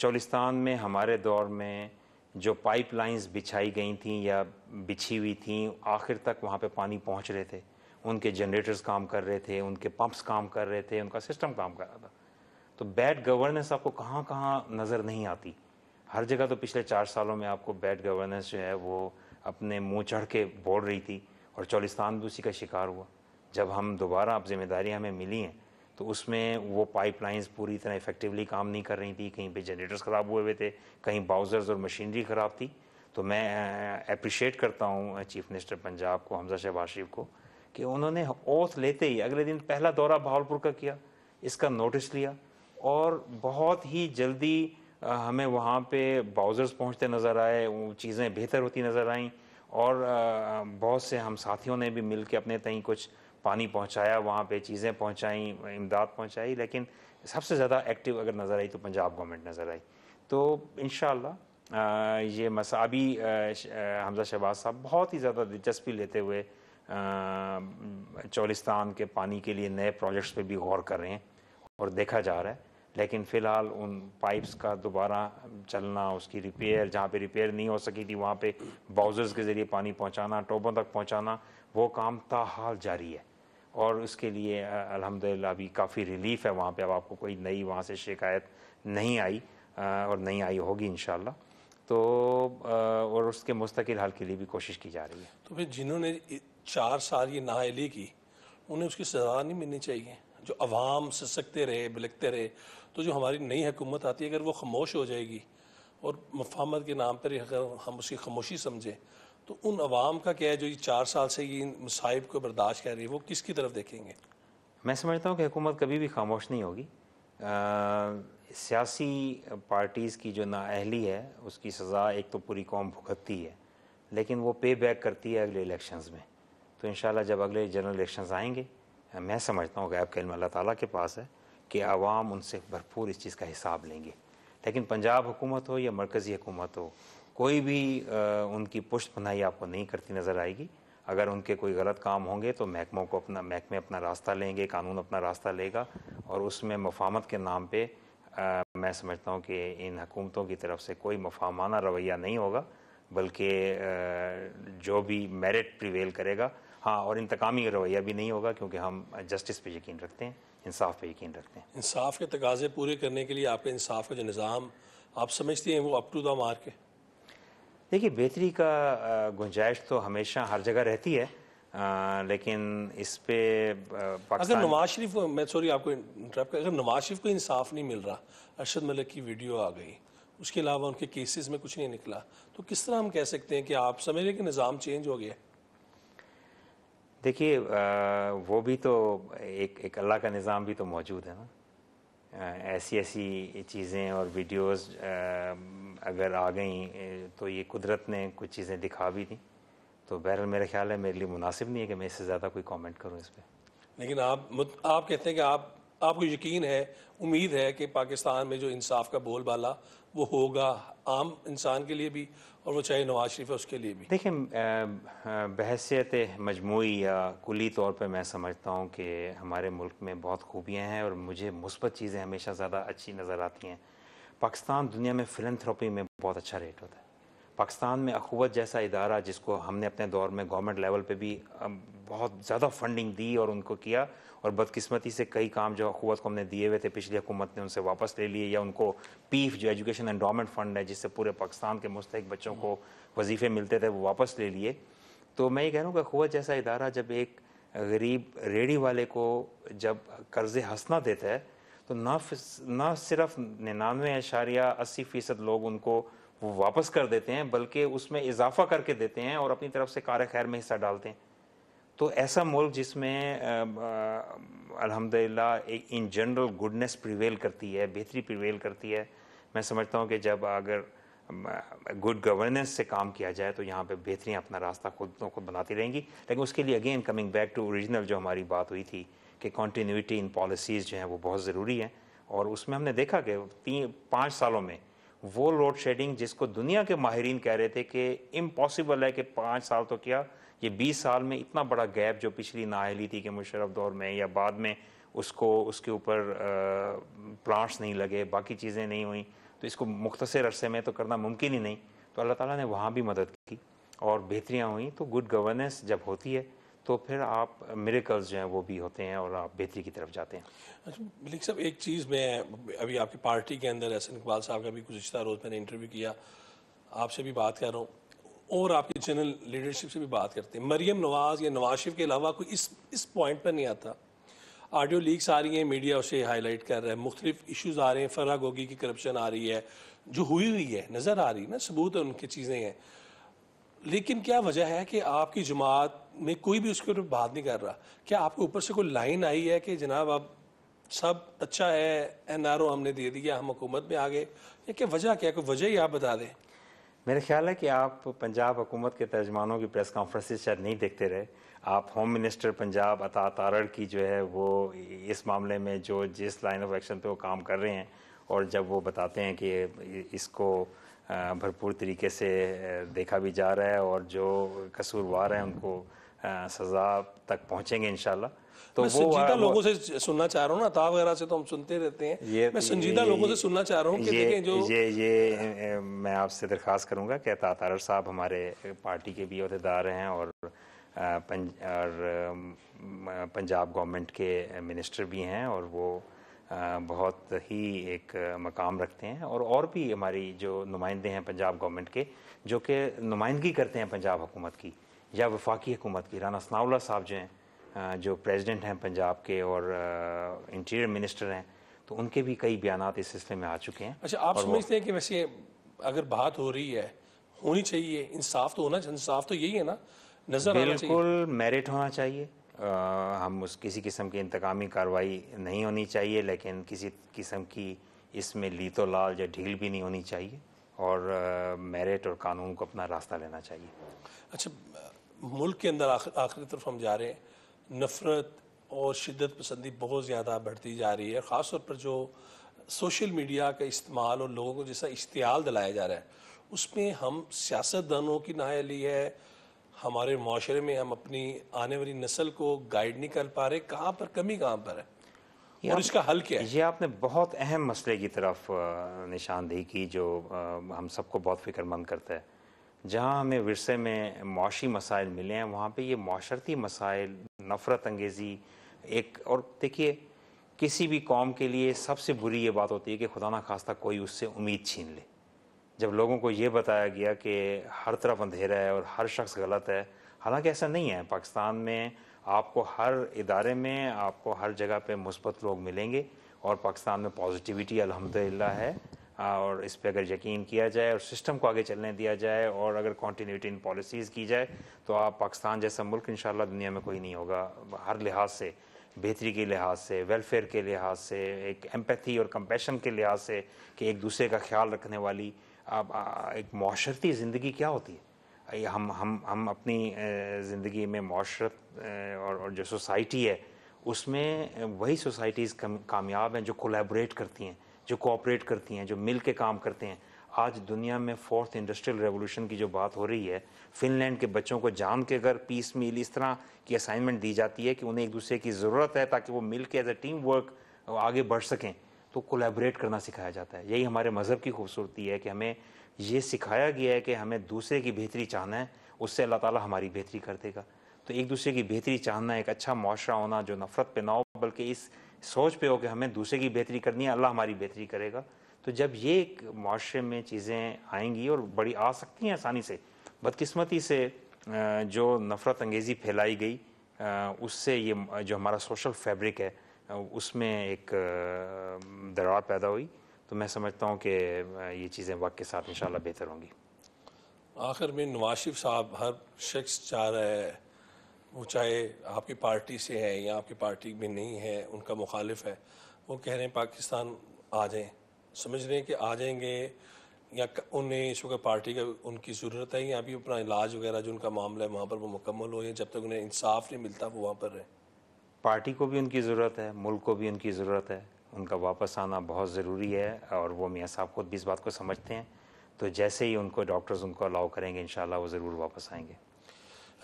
चौलिस्तान में हमारे दौर में जो पाइपलाइंस बिछाई गई थी या बिछी हुई थी आखिर तक वहाँ पे पानी पहुँच रहे थे उनके जनरेटर्स काम कर रहे थे उनके पंप्स काम कर रहे थे उनका सिस्टम काम कर रहा था तो बैड गवर्नेंस आपको कहाँ कहाँ नज़र नहीं आती हर जगह तो पिछले चार सालों में आपको बैड गवर्नेंस जो है वो अपने मुँह चढ़ के बोल रही थी और चौलिस्तान भी उसी का शिकार हुआ जब हम दोबारा आप जिम्मेदारियाँ हमें मिली हैं तो उसमें वो पाइपलाइंस पूरी तरह इफेक्टिवली काम नहीं कर रही थी कहीं पे जनरेटर्स ख़राब हुए हुए थे कहीं बाउजर्स और मशीनरी ख़राब थी तो मैं अप्रिशिएट करता हूँ चीफ मिनिस्टर पंजाब को हमजा शहबाज शरीफ को कि उन्होंने ओथ लेते ही अगले दिन पहला दौरा भावलपुर का किया इसका नोटिस लिया और बहुत ही जल्दी हमें वहाँ पे बाउजर्स पहुँचते नज़र आए चीज़ें बेहतर होती नज़र आईं और बहुत से हम साथियों ने भी मिल के अपने तई कुछ पानी पहुंचाया वहाँ पे चीज़ें पहुंचाई इमदाद पहुंचाई लेकिन सबसे ज़्यादा एक्टिव अगर नज़र आई तो पंजाब गवर्नमेंट नज़र आई तो इन ये मसा अभी हमजा शहबाज साहब बहुत ही ज़्यादा दिलचस्पी लेते हुए चौलिस्तान के पानी के लिए नए प्रोजेक्ट्स पे भी गौर कर रहे हैं और देखा जा रहा है लेकिन फ़िलहाल उन पाइप्स का दोबारा चलना उसकी रिपेयर जहाँ पे रिपेयर नहीं हो सकी थी वहाँ पे बाउजर्स के ज़रिए पानी पहुँचाना टोबों तक पहुँचाना वो काम ताहाल जारी है और उसके लिए अलहमदिल्ला अभी काफ़ी रिलीफ है वहाँ पे अब आपको कोई नई वहाँ से शिकायत नहीं आई और नहीं आई होगी इन तो और उसके मुस्तकिल हाल के लिए भी कोशिश की जा रही है तो फिर जिन्होंने चार साल ये नाहली की उन्हें उसकी सजा नहीं मिलनी चाहिए जो अवाम सकते रहे बिलकते रहे तो जो हमारी नई हुकूमत आती है अगर वो खामोश हो जाएगी और मफामत के नाम पर हम उसकी खामोशी समझें तो उन आवाम का क्या है जो ये चार साल से ये मुसाइब को बर्दाश्त कर रही है वो किसकी तरफ देखेंगे मैं समझता हूँ कि हुकूमत कभी भी खामोश नहीं होगी सियासी पार्टीज़ की जो नाअहली है उसकी सज़ा एक तो पूरी कौम भुगतती है लेकिन वो पे बैक करती है अगले इलेक्शंस में तो इन जब अगले जनरल इलेक्शंस आएंगे मैं समझता हूँ गैब कलम अल्लाह ताली के पास है कि आवाम उनसे भरपूर इस चीज़ का हिसाब लेंगे लेकिन पंजाब हुकूमत हो या मरकज़ी हुकूमत हो कोई भी उनकी पुष्ट पनाई आपको नहीं करती नज़र आएगी अगर उनके कोई गलत काम होंगे तो महकमों को अपना महकमे अपना रास्ता लेंगे कानून अपना रास्ता लेगा और उसमें मफामत के नाम पर मैं समझता हूँ कि इन हुकूमतों की तरफ से कोई मफामाना रवैया नहीं होगा बल्कि जो भी मेरिट प्रिवेल करेगा हाँ और इंतकामी रवैया भी नहीं होगा क्योंकि हम जस्टिस पे यकीन रखते हैं इंसाफ पे यकीन रखते हैं इंसाफ के तकाजे पूरे करने के लिए आपके इंसाफ का जो निज़ाम आप समझते हैं वो अप टू द मार्क है देखिए बेहतरी का गुंजाइश तो हमेशा हर जगह रहती है आ, लेकिन इस पे अगर अच्छा, नवाज शरीफ मैं सॉरी आपको इंटरप्ट अगर अच्छा, नवाज शरीफ को इंसाफ नहीं मिल रहा अरशद मलिक की वीडियो आ गई उसके अलावा उनके केसेस में कुछ नहीं निकला तो किस तरह हम कह सकते हैं कि आप समझ रहे कि निज़ाम चेंज हो गया देखिए वो भी तो एक एक अल्लाह का निज़ाम भी तो मौजूद है ना ऐसी ऐसी चीज़ें और वीडियोस अगर आ गई तो ये कुदरत ने कुछ चीज़ें दिखा भी दी तो बहरहाल मेरा ख्याल है मेरे लिए मुनासिब नहीं है कि मैं इससे ज़्यादा कोई कमेंट करूं इस पर लेकिन आप आप कहते हैं कि आप आपको यकीन है उम्मीद है कि पाकिस्तान में जो इंसाफ का बोलबाला वो होगा आम इंसान के लिए भी और वो चाहे नवाज शरीफ है उसके लिए भी देखिए बहसीत मजमू या कुली तौर पे मैं समझता हूँ कि हमारे मुल्क में बहुत खूबियाँ हैं और मुझे मुस्बत चीज़ें हमेशा ज़्यादा अच्छी नज़र आती हैं पाकिस्तान दुनिया में फिलंथ्रोपी में बहुत अच्छा रेट होता है पाकिस्तान में अखूवत जैसा इदारा जिसको हमने अपने दौर में गवर्नमेंट लेवल पे भी बहुत ज़्यादा फंडिंग दी और उनको किया और बदकिस्मती से कई काम जो अखूवत को हमने दिए हुए थे पिछली हुकूमत ने उनसे वापस ले लिए या उनको पीफ e जो एजुकेशन एंडोमेंट फ़ंड है जिससे पूरे पाकिस्तान के मुस्तक बच्चों को वजीफ़े मिलते थे वो वापस ले लिए तो मैं ये कह रहा हूँ कि अखवत जैसा इदारा जब एक गरीब रेडी वाले को जब कर्ज हंसना देता है तो ना ना सिर्फ निन्यानवे अशारिया अस्सी फ़ीसद लोग उनको वो वापस कर देते हैं बल्कि उसमें इजाफा करके देते हैं और अपनी तरफ से कार खैर में हिस्सा डालते हैं तो ऐसा मुल्क जिसमें अलहमदिल्ला एक इन जनरल गुडनेस प्रिवेल करती है बेहतरी प्रिवेल करती है मैं समझता हूँ कि जब अगर गुड गवर्नेंस से काम किया जाए तो यहाँ पे बेहतरियाँ अपना रास्ता खुद तो खुद बनाती रहेंगी लेकिन उसके लिए again coming back to original जो हमारी बात हुई थी कि कॉन्टीन्यूटी इन पॉलिसीज़ जो हैं वो बहुत ज़रूरी हैं और उसमें हमने देखा कि तीन पाँच सालों में वो लोड शेडिंग जिसको दुनिया के माहरीन कह रहे थे कि इम्पॉसिबल है कि पाँच साल तो क्या ये बीस साल में इतना बड़ा गैप जो पिछली नाहली थी कि मुशरफ दौर में या बाद में उसको उसके ऊपर प्लांट्स नहीं लगे बाकी चीज़ें नहीं हुई तो इसको मुख्तर अरसे में तो करना मुमकिन ही नहीं तो अल्लाह ताला ने वहाँ भी मदद की और बेहतरियाँ हुई तो गुड गवर्नेंस जब होती है तो फिर आप मेरेकल्स जो हैं वो भी होते हैं और आप बेहतरी की तरफ जाते हैं अच्छा मलिक साहब एक चीज़ मैं अभी आपकी पार्टी के अंदर एहसन इकबाल साहब का भी गुजशत रोज़ मैंने इंटरव्यू किया आपसे भी बात कर रहा हूँ और आपके जनरल लीडरशिप से भी बात करते हैं मरियम नवाज या नवाज शरीफ के अलावा कोई इस इस पॉइंट पर नहीं आता आडियो लीक्स आ रही हैं मीडिया उसे हाईलाइट कर रहा है मुख्तलिफ इशूज़ आ रहे हैं फरा गोगी की करप्शन आ रही है जो हुई हुई है नज़र आ रही है ना सबूत उनकी चीज़ें हैं लेकिन क्या वजह है कि आपकी जमात मैं कोई भी उसके ऊपर बात नहीं कर रहा क्या आपके ऊपर से कोई लाइन आई है कि जनाब आप सब अच्छा है एन आर ओ हमने दे दिया हम हुकूमत में आ गए या क्या वजह क्या कोई वजह ही आप बता दें मेरे ख्याल है कि आप पंजाब हुकूमत के तर्जमानों की प्रेस कॉन्फ्रेंस शायद नहीं देखते रहे आप होम मिनिस्टर पंजाब अता तारड़ की जो है वो इस मामले में जो जिस लाइन ऑफ एक्शन पे वो काम कर रहे हैं और जब वो बताते हैं कि इसको भरपूर तरीके से देखा भी जा रहा है और जो कसूरवार हैं उनको सजा तक पहुंचेंगे इनशाला तो मैं संजीदा लोगों से सुनना चाह रहा हूँ ना वगैरह से तो हम सुनते रहते हैं ये, मैं संजीदा लोगों से सुनना चाह रहा हूँ ये, जो ये ये मैं आपसे दरख्वास्त करूँगा कि तातार साहब हमारे पार्टी के भी अहदेदार हैं और पंज, और पंजाब गवर्नमेंट के मिनिस्टर भी हैं और वो बहुत ही एक मकाम रखते हैं और और भी हमारी जो नुमाइंदे हैं पंजाब गवर्नमेंट के जो कि नुमाइंदगी करते हैं पंजाब हुकूमत की या वफाकी हुकूमत की राना सनाउल्ला साहब जो हैं जो प्रेसिडेंट हैं पंजाब के और इंटीरियर मिनिस्टर हैं तो उनके भी कई बयान इस सिलसिले में आ चुके हैं अच्छा आप समझते हैं कि वैसे अगर बात हो रही है होनी चाहिए इंसाफ तो होना इंसाफ तो यही है ना नजर बिल्कुल मेरिट होना चाहिए आ, हम उस किसी किस्म की इंतकामी कार्रवाई नहीं होनी चाहिए लेकिन किसी किस्म की इसमें लीतो लाल या ढील भी नहीं होनी चाहिए और मेरिट और कानून को अपना रास्ता लेना चाहिए अच्छा मुल्क के अंदर आखिरी तरफ हम जा रहे हैं नफरत और शिद्दत पसंदी बहुत ज़्यादा बढ़ती जा रही है ख़ास तौर पर जो सोशल मीडिया का इस्तेमाल और लोगों को जैसा इश्तियाल दिलाया जा रहा है उसमें हम सियासतदानों की नाहली है हमारे माशरे में हम अपनी आने वाली नस्ल को गाइड नहीं कर पा रहे कहाँ पर कमी कहाँ पर है और इसका हल क्या है ये आपने बहुत अहम मसले की तरफ निशानदेही की जो हम सबको बहुत फिक्रमंद करता है जहाँ हमें विरसे में मुआशी मसाइल मिले हैं वहाँ पर ये माशरती मसाइल नफ़रत अंगेज़ी एक और देखिए किसी भी कौम के लिए सबसे बुरी ये बात होती है कि खुदा ना खास्ता कोई उससे उम्मीद छीन ले जब लोगों को ये बताया गया कि हर तरफ अंधेरा है और हर शख्स गलत है हालांकि ऐसा नहीं है पाकिस्तान में आपको हर इदारे में आपको हर जगह पे मुस्बत लोग मिलेंगे और पाकिस्तान में पॉजिटिविटी अलहमदिल्ला है और इस पर अगर यकीन किया जाए और सिस्टम को आगे चलने दिया जाए और अगर कॉन्टीन्यूटी इन पॉलिसीज़ की जाए तो आप पाकिस्तान जैसा मुल्क इन दुनिया में कोई नहीं होगा हर लिहाज से बेहतरी के लिहाज से वेलफेयर के लिहाज से एक एम्पैथी और कंपेशन के लिहाज से कि एक दूसरे का ख्याल रखने वाली आप एक माशरती ज़िंदगी क्या होती है हम हम हम अपनी ज़िंदगी में माशरत और, और जो सोसाइटी है उसमें वही सोसाइटीज़ कामयाब हैं जो कोलेबोरेट करती हैं जो कोऑपरेट करती हैं जो मिल के काम करते हैं आज दुनिया में फोर्थ इंडस्ट्रियल रेवोल्यूशन की जो बात हो रही है फिनलैंड के बच्चों को जान के अगर पीस मील इस तरह की असाइनमेंट दी जाती है कि उन्हें एक दूसरे की ज़रूरत है ताकि वो मिल के एज ए टीम वर्क आगे बढ़ सकें तो कोलेबरेट करना सिखाया जाता है यही हमारे मज़हब की खूबसूरती है कि हमें ये सिखाया गया है कि हमें दूसरे की बेहतरी चाहना है उससे अल्लाह ताला हमारी बेहतरी कर देगा तो एक दूसरे की बेहतरी चाहना एक अच्छा मुआरा होना जो नफ़रत पे ना हो बल्कि इस सोच पे हो कि हमें दूसरे की बेहतरी करनी है अल्लाह हमारी बेहतरी करेगा तो जब ये एक माशरे में चीज़ें आएंगी और बड़ी आ सकती हैं आसानी से बदकिस्मती से जो नफ़रत अंगेज़ी फैलाई गई उससे ये जो हमारा सोशल फैब्रिक है उसमें एक दरार पैदा हुई तो मैं समझता हूँ कि ये चीज़ें वक्त के साथ इन बेहतर होंगी आखिर में नवाज शरीफ साहब हर शख्स चाह रहा है वो चाहे आपकी पार्टी से है या आपकी पार्टी में नहीं है उनका मुखालिफ है वो कह रहे हैं पाकिस्तान आ जाए समझ रहे हैं कि आ जाएंगे या उन्हें शुगर पार्टी का उनकी ज़रूरत है या अभी अपना इलाज वगैरह जो उनका मामला है वहाँ पर वो मुकम्मल हो या जब तक उन्हें इंसाफ नहीं मिलता वो वहाँ पर रहें पार्टी को भी उनकी ज़रूरत है मुल्क को भी उनकी ज़रूरत है उनका वापस आना बहुत ज़रूरी है और वो मियाँ साहब खुद भी इस बात को समझते हैं तो जैसे ही उनको डॉक्टर्स उनको अलाउ करेंगे इन वो ज़रूर वापस आएंगे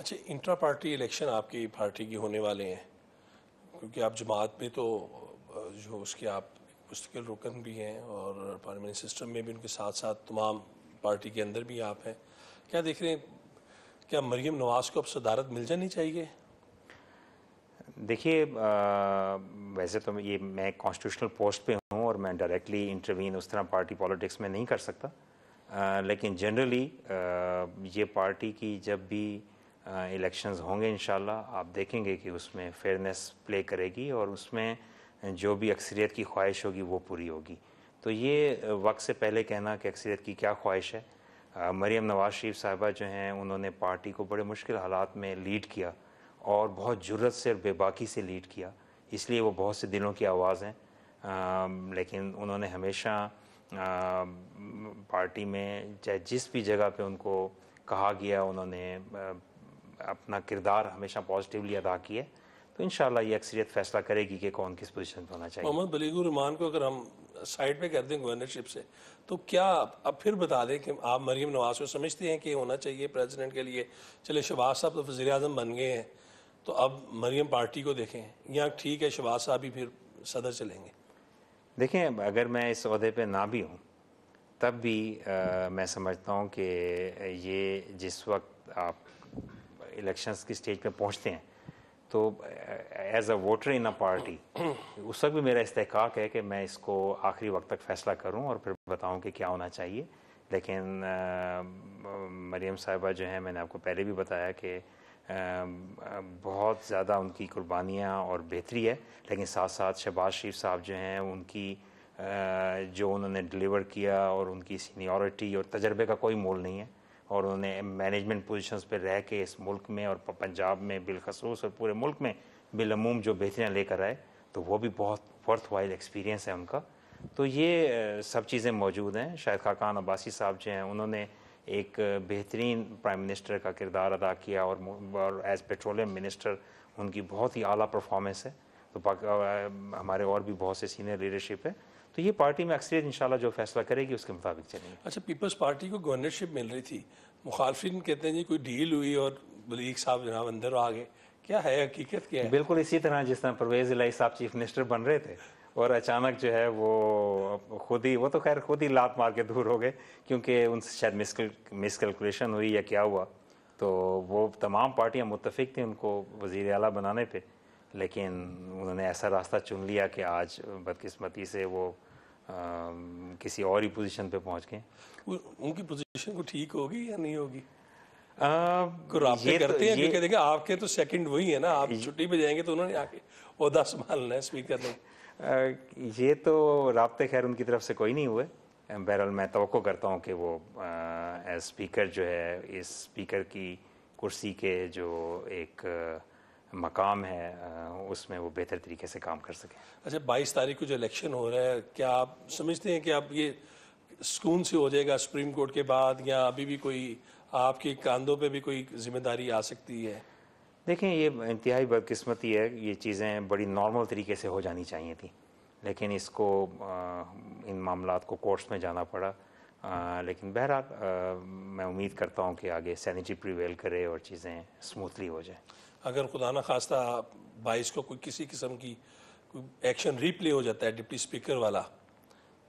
अच्छा इंट्रा पार्टी इलेक्शन आपकी पार्टी की होने वाले हैं क्योंकि आप जमात में तो जो उसके आप मुस्तकिल रुकन भी हैं और पार्लियामेंट सिस्टम में भी उनके साथ साथ तमाम पार्टी के अंदर भी आप हैं क्या देख रहे हैं क्या मरियम नवाज़ को अब सदारत मिल जानी चाहिए देखिए वैसे तो ये मैं कॉन्स्टिट्यूशनल पोस्ट पे हूँ और मैं डायरेक्टली इंटरवीन उस तरह पार्टी पॉलिटिक्स में नहीं कर सकता आ, लेकिन जनरली ये पार्टी की जब भी इलेक्शंस होंगे इन आप देखेंगे कि उसमें फेयरनेस प्ले करेगी और उसमें जो भी अक्सरियत की ख्वाहिश होगी वो पूरी होगी तो ये वक्त से पहले कहना कि अक्सरियत की क्या ख्वाहिश है मरीम नवाज शरीफ साहबा जो हैं उन्होंने पार्टी को बड़े मुश्किल हालात में लीड किया और बहुत जरूरत से और बेबाकी से लीड किया इसलिए वो बहुत से दिलों की आवाज़ हैं लेकिन उन्होंने हमेशा आ, पार्टी में चाहे जिस भी जगह पे उनको कहा गया उन्होंने अपना किरदार हमेशा पॉजिटिवली अदा किए तो इन ये अक्सरियत फैसला करेगी कि कौन किस पोजीशन पर होना चाहिए मोहम्मद बलीगुर रहमान को अगर हम साइड पे कर दें गवर्नरशिप से तो क्या अब फिर बता दें कि आप मरीम नवाज को समझते हैं कि होना चाहिए प्रेसिडेंट के लिए चले शबाज साहब तो वजी अजम बन गए हैं तो अब मरीम पार्टी को देखें या ठीक है शबाज साहब भी फिर सदर चलेंगे देखें अगर मैं इस अहदे पर ना भी हूँ तब भी आ, मैं समझता हूँ कि ये जिस वक्त आप इलेक्शंस की स्टेज पे पहुंचते हैं तो as a voter in a party उस वक्त भी मेरा इस्तेकाक है कि मैं इसको आखिरी वक्त तक फैसला करूं और फिर बताऊं कि क्या होना चाहिए लेकिन मरीम साहिबा जो हैं मैंने आपको पहले भी बताया कि बहुत ज़्यादा उनकी कुर्बानियाँ और बेहतरी है लेकिन साथ साथ शहबाज शरीफ साहब जो हैं उनकी जो उन्होंने डिलीवर किया और उनकी सीनियरिटी और तजर्बे का कोई मोल नहीं है और उन्होंने मैनेजमेंट पोजीशंस पर रह के इस मुल्क में और पंजाब में बिलखसूस और पूरे मुल्क में बिलमूम जो बेहतरियाँ लेकर आए तो वो भी बहुत वर्थ वाइल एक्सपीरियंस है उनका तो ये सब चीज़ें मौजूद हैं शायद खाकान अब्बासी साहब जो हैं उन्होंने एक बेहतरीन प्राइम मिनिस्टर का किरदार अदा किया और, और एज पेट्रोलियम मिनिस्टर उनकी बहुत ही आला परफॉर्मेंस है तो हमारे और भी बहुत से सीनियर लीडरशिप है तो ये पार्टी में अक्सरियत इंशाल्लाह जो फैसला करेगी उसके मुताबिक चलेंगे अच्छा पीपल्स पार्टी को गवर्नरशिप मिल रही थी मुखालफिन कहते हैं जी कोई डील हुई और बलीग साहब जनाब अंदर आ गए क्या है हकीकत क्या है बिल्कुल इसी तरह जिस तरह परवेज़ इलाई साहब चीफ मिनिस्टर बन रहे थे और अचानक जो है वो खुद ही वो तो खैर खुद ही लात मार के दूर हो गए क्योंकि उनसे शायद मिसकल मिसकलकुलेशन हुई या क्या हुआ तो वो तमाम पार्टियां मुतफिक थी उनको वज़ी अला बनाने पर लेकिन उन्होंने ऐसा रास्ता चुन लिया कि आज बदकिस्मती से वो आ, किसी और ही पोजीशन पे पहुंच गए उनकी पोजीशन को ठीक होगी या नहीं होगी आ, ये तो करते तो, हैं देखिए आपके तो सेकंड वही है ना आप छुट्टी पे जाएंगे तो उन्होंने आके अहदा संभालना है स्पीकर ने ये तो रबते खैर उनकी तरफ से कोई नहीं हुए बहरहाल मैं तो करता हूँ कि वो एज स्पीकर जो है इस स्पीकर की कुर्सी के जो एक आ, मकाम है उसमें वो बेहतर तरीके से काम कर सकें अच्छा बाईस तारीख को जो इलेक्शन हो रहा है क्या आप समझते हैं कि आप ये सुकून से हो जाएगा सुप्रीम कोर्ट के बाद या अभी भी कोई आपके कांधों पे भी कोई जिम्मेदारी आ सकती है देखें ये इंतहाई बदकस्मती है ये चीज़ें बड़ी नॉर्मल तरीके से हो जानी चाहिए थी लेकिन इसको इन मामला को कोर्ट्स में जाना पड़ा आ, लेकिन बहरहाल मैं उम्मीद करता हूँ कि आगे सैनिटी प्रिवेल करे और चीज़ें स्मूथली हो जाए अगर खुदा ना खास्ता बाईस को कोई किसी किस्म की कोई एक्शन रीप्ले हो जाता है डिप्टी स्पीकर वाला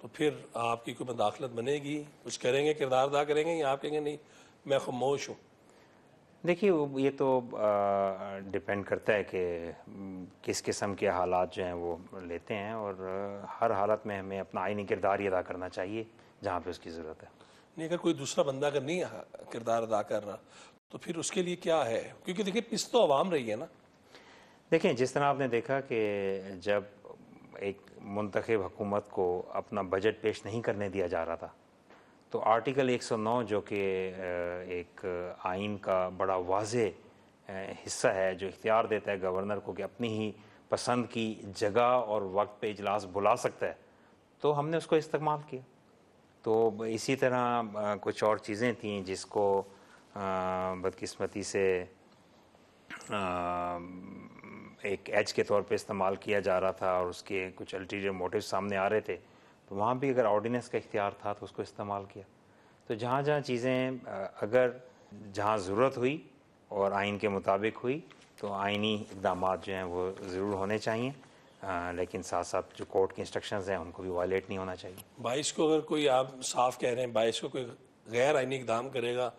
तो फिर आपकी कोई मदाखलत बनेगी कुछ करेंगे किरदार अदा करेंगे या आप कहेंगे नहीं मैं खामोश हूँ देखिए ये तो डिपेंड करता है कि किस किस्म के हालात जो हैं वो लेते हैं और हर हालत में हमें अपना आइनी किरदार ही अदा करना चाहिए जहाँ पे उसकी ज़रूरत है नहीं अगर कोई दूसरा बंदा अगर नहीं किरदार अदा कर रहा तो फिर उसके लिए क्या है क्योंकि देखिए पिस तो आवाम रही है ना देखें जिस तरह आपने देखा कि जब एक मंतखब हुकूमत को अपना बजट पेश नहीं करने दिया जा रहा था तो आर्टिकल 109 जो कि एक आइन का बड़ा वाज हिस्सा है जो इख्तियार देता है गवर्नर को कि अपनी ही पसंद की जगह और वक्त पे इजलास बुला सकता है तो हमने उसको इस्तेमाल किया तो इसी तरह कुछ और चीज़ें थीं जिसको बदकिस्मती से एक एच के तौर पे इस्तेमाल किया जा रहा था और उसके कुछ अल्टीरियर मोटिव सामने आ रहे थे तो वहाँ भी अगर ऑर्डिनेंस का इख्तियार था तो उसको इस्तेमाल किया तो जहाँ जहाँ चीज़ें अगर जहाँ ज़रूरत हुई और आइन के मुताबिक हुई तो आइनी इकदाम जो हैं वो ज़रूर होने चाहिए आ, लेकिन साथ साथ जो कोर्ट के इंस्ट्रक्शंस हैं उनको भी वायलेट नहीं होना चाहिए बाईस को अगर कोई आप साफ कह रहे हैं बाईस को कोई गैर आइनी इकदाम करेगा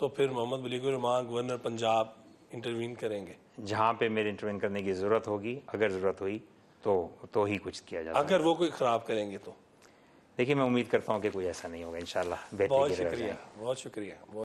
तो फिर मोहम्मद वलीकुर रहमान गवर्नर पंजाब इंटरवीन करेंगे जहाँ पे मेरे इंटरवीन करने की ज़रूरत होगी अगर ज़रूरत हुई तो तो ही कुछ किया जाए अगर वो कोई ख़राब करेंगे तो देखिए मैं उम्मीद करता हूँ कि कोई ऐसा नहीं होगा इन बहुत शुक्रिया बहुत शुक्रिया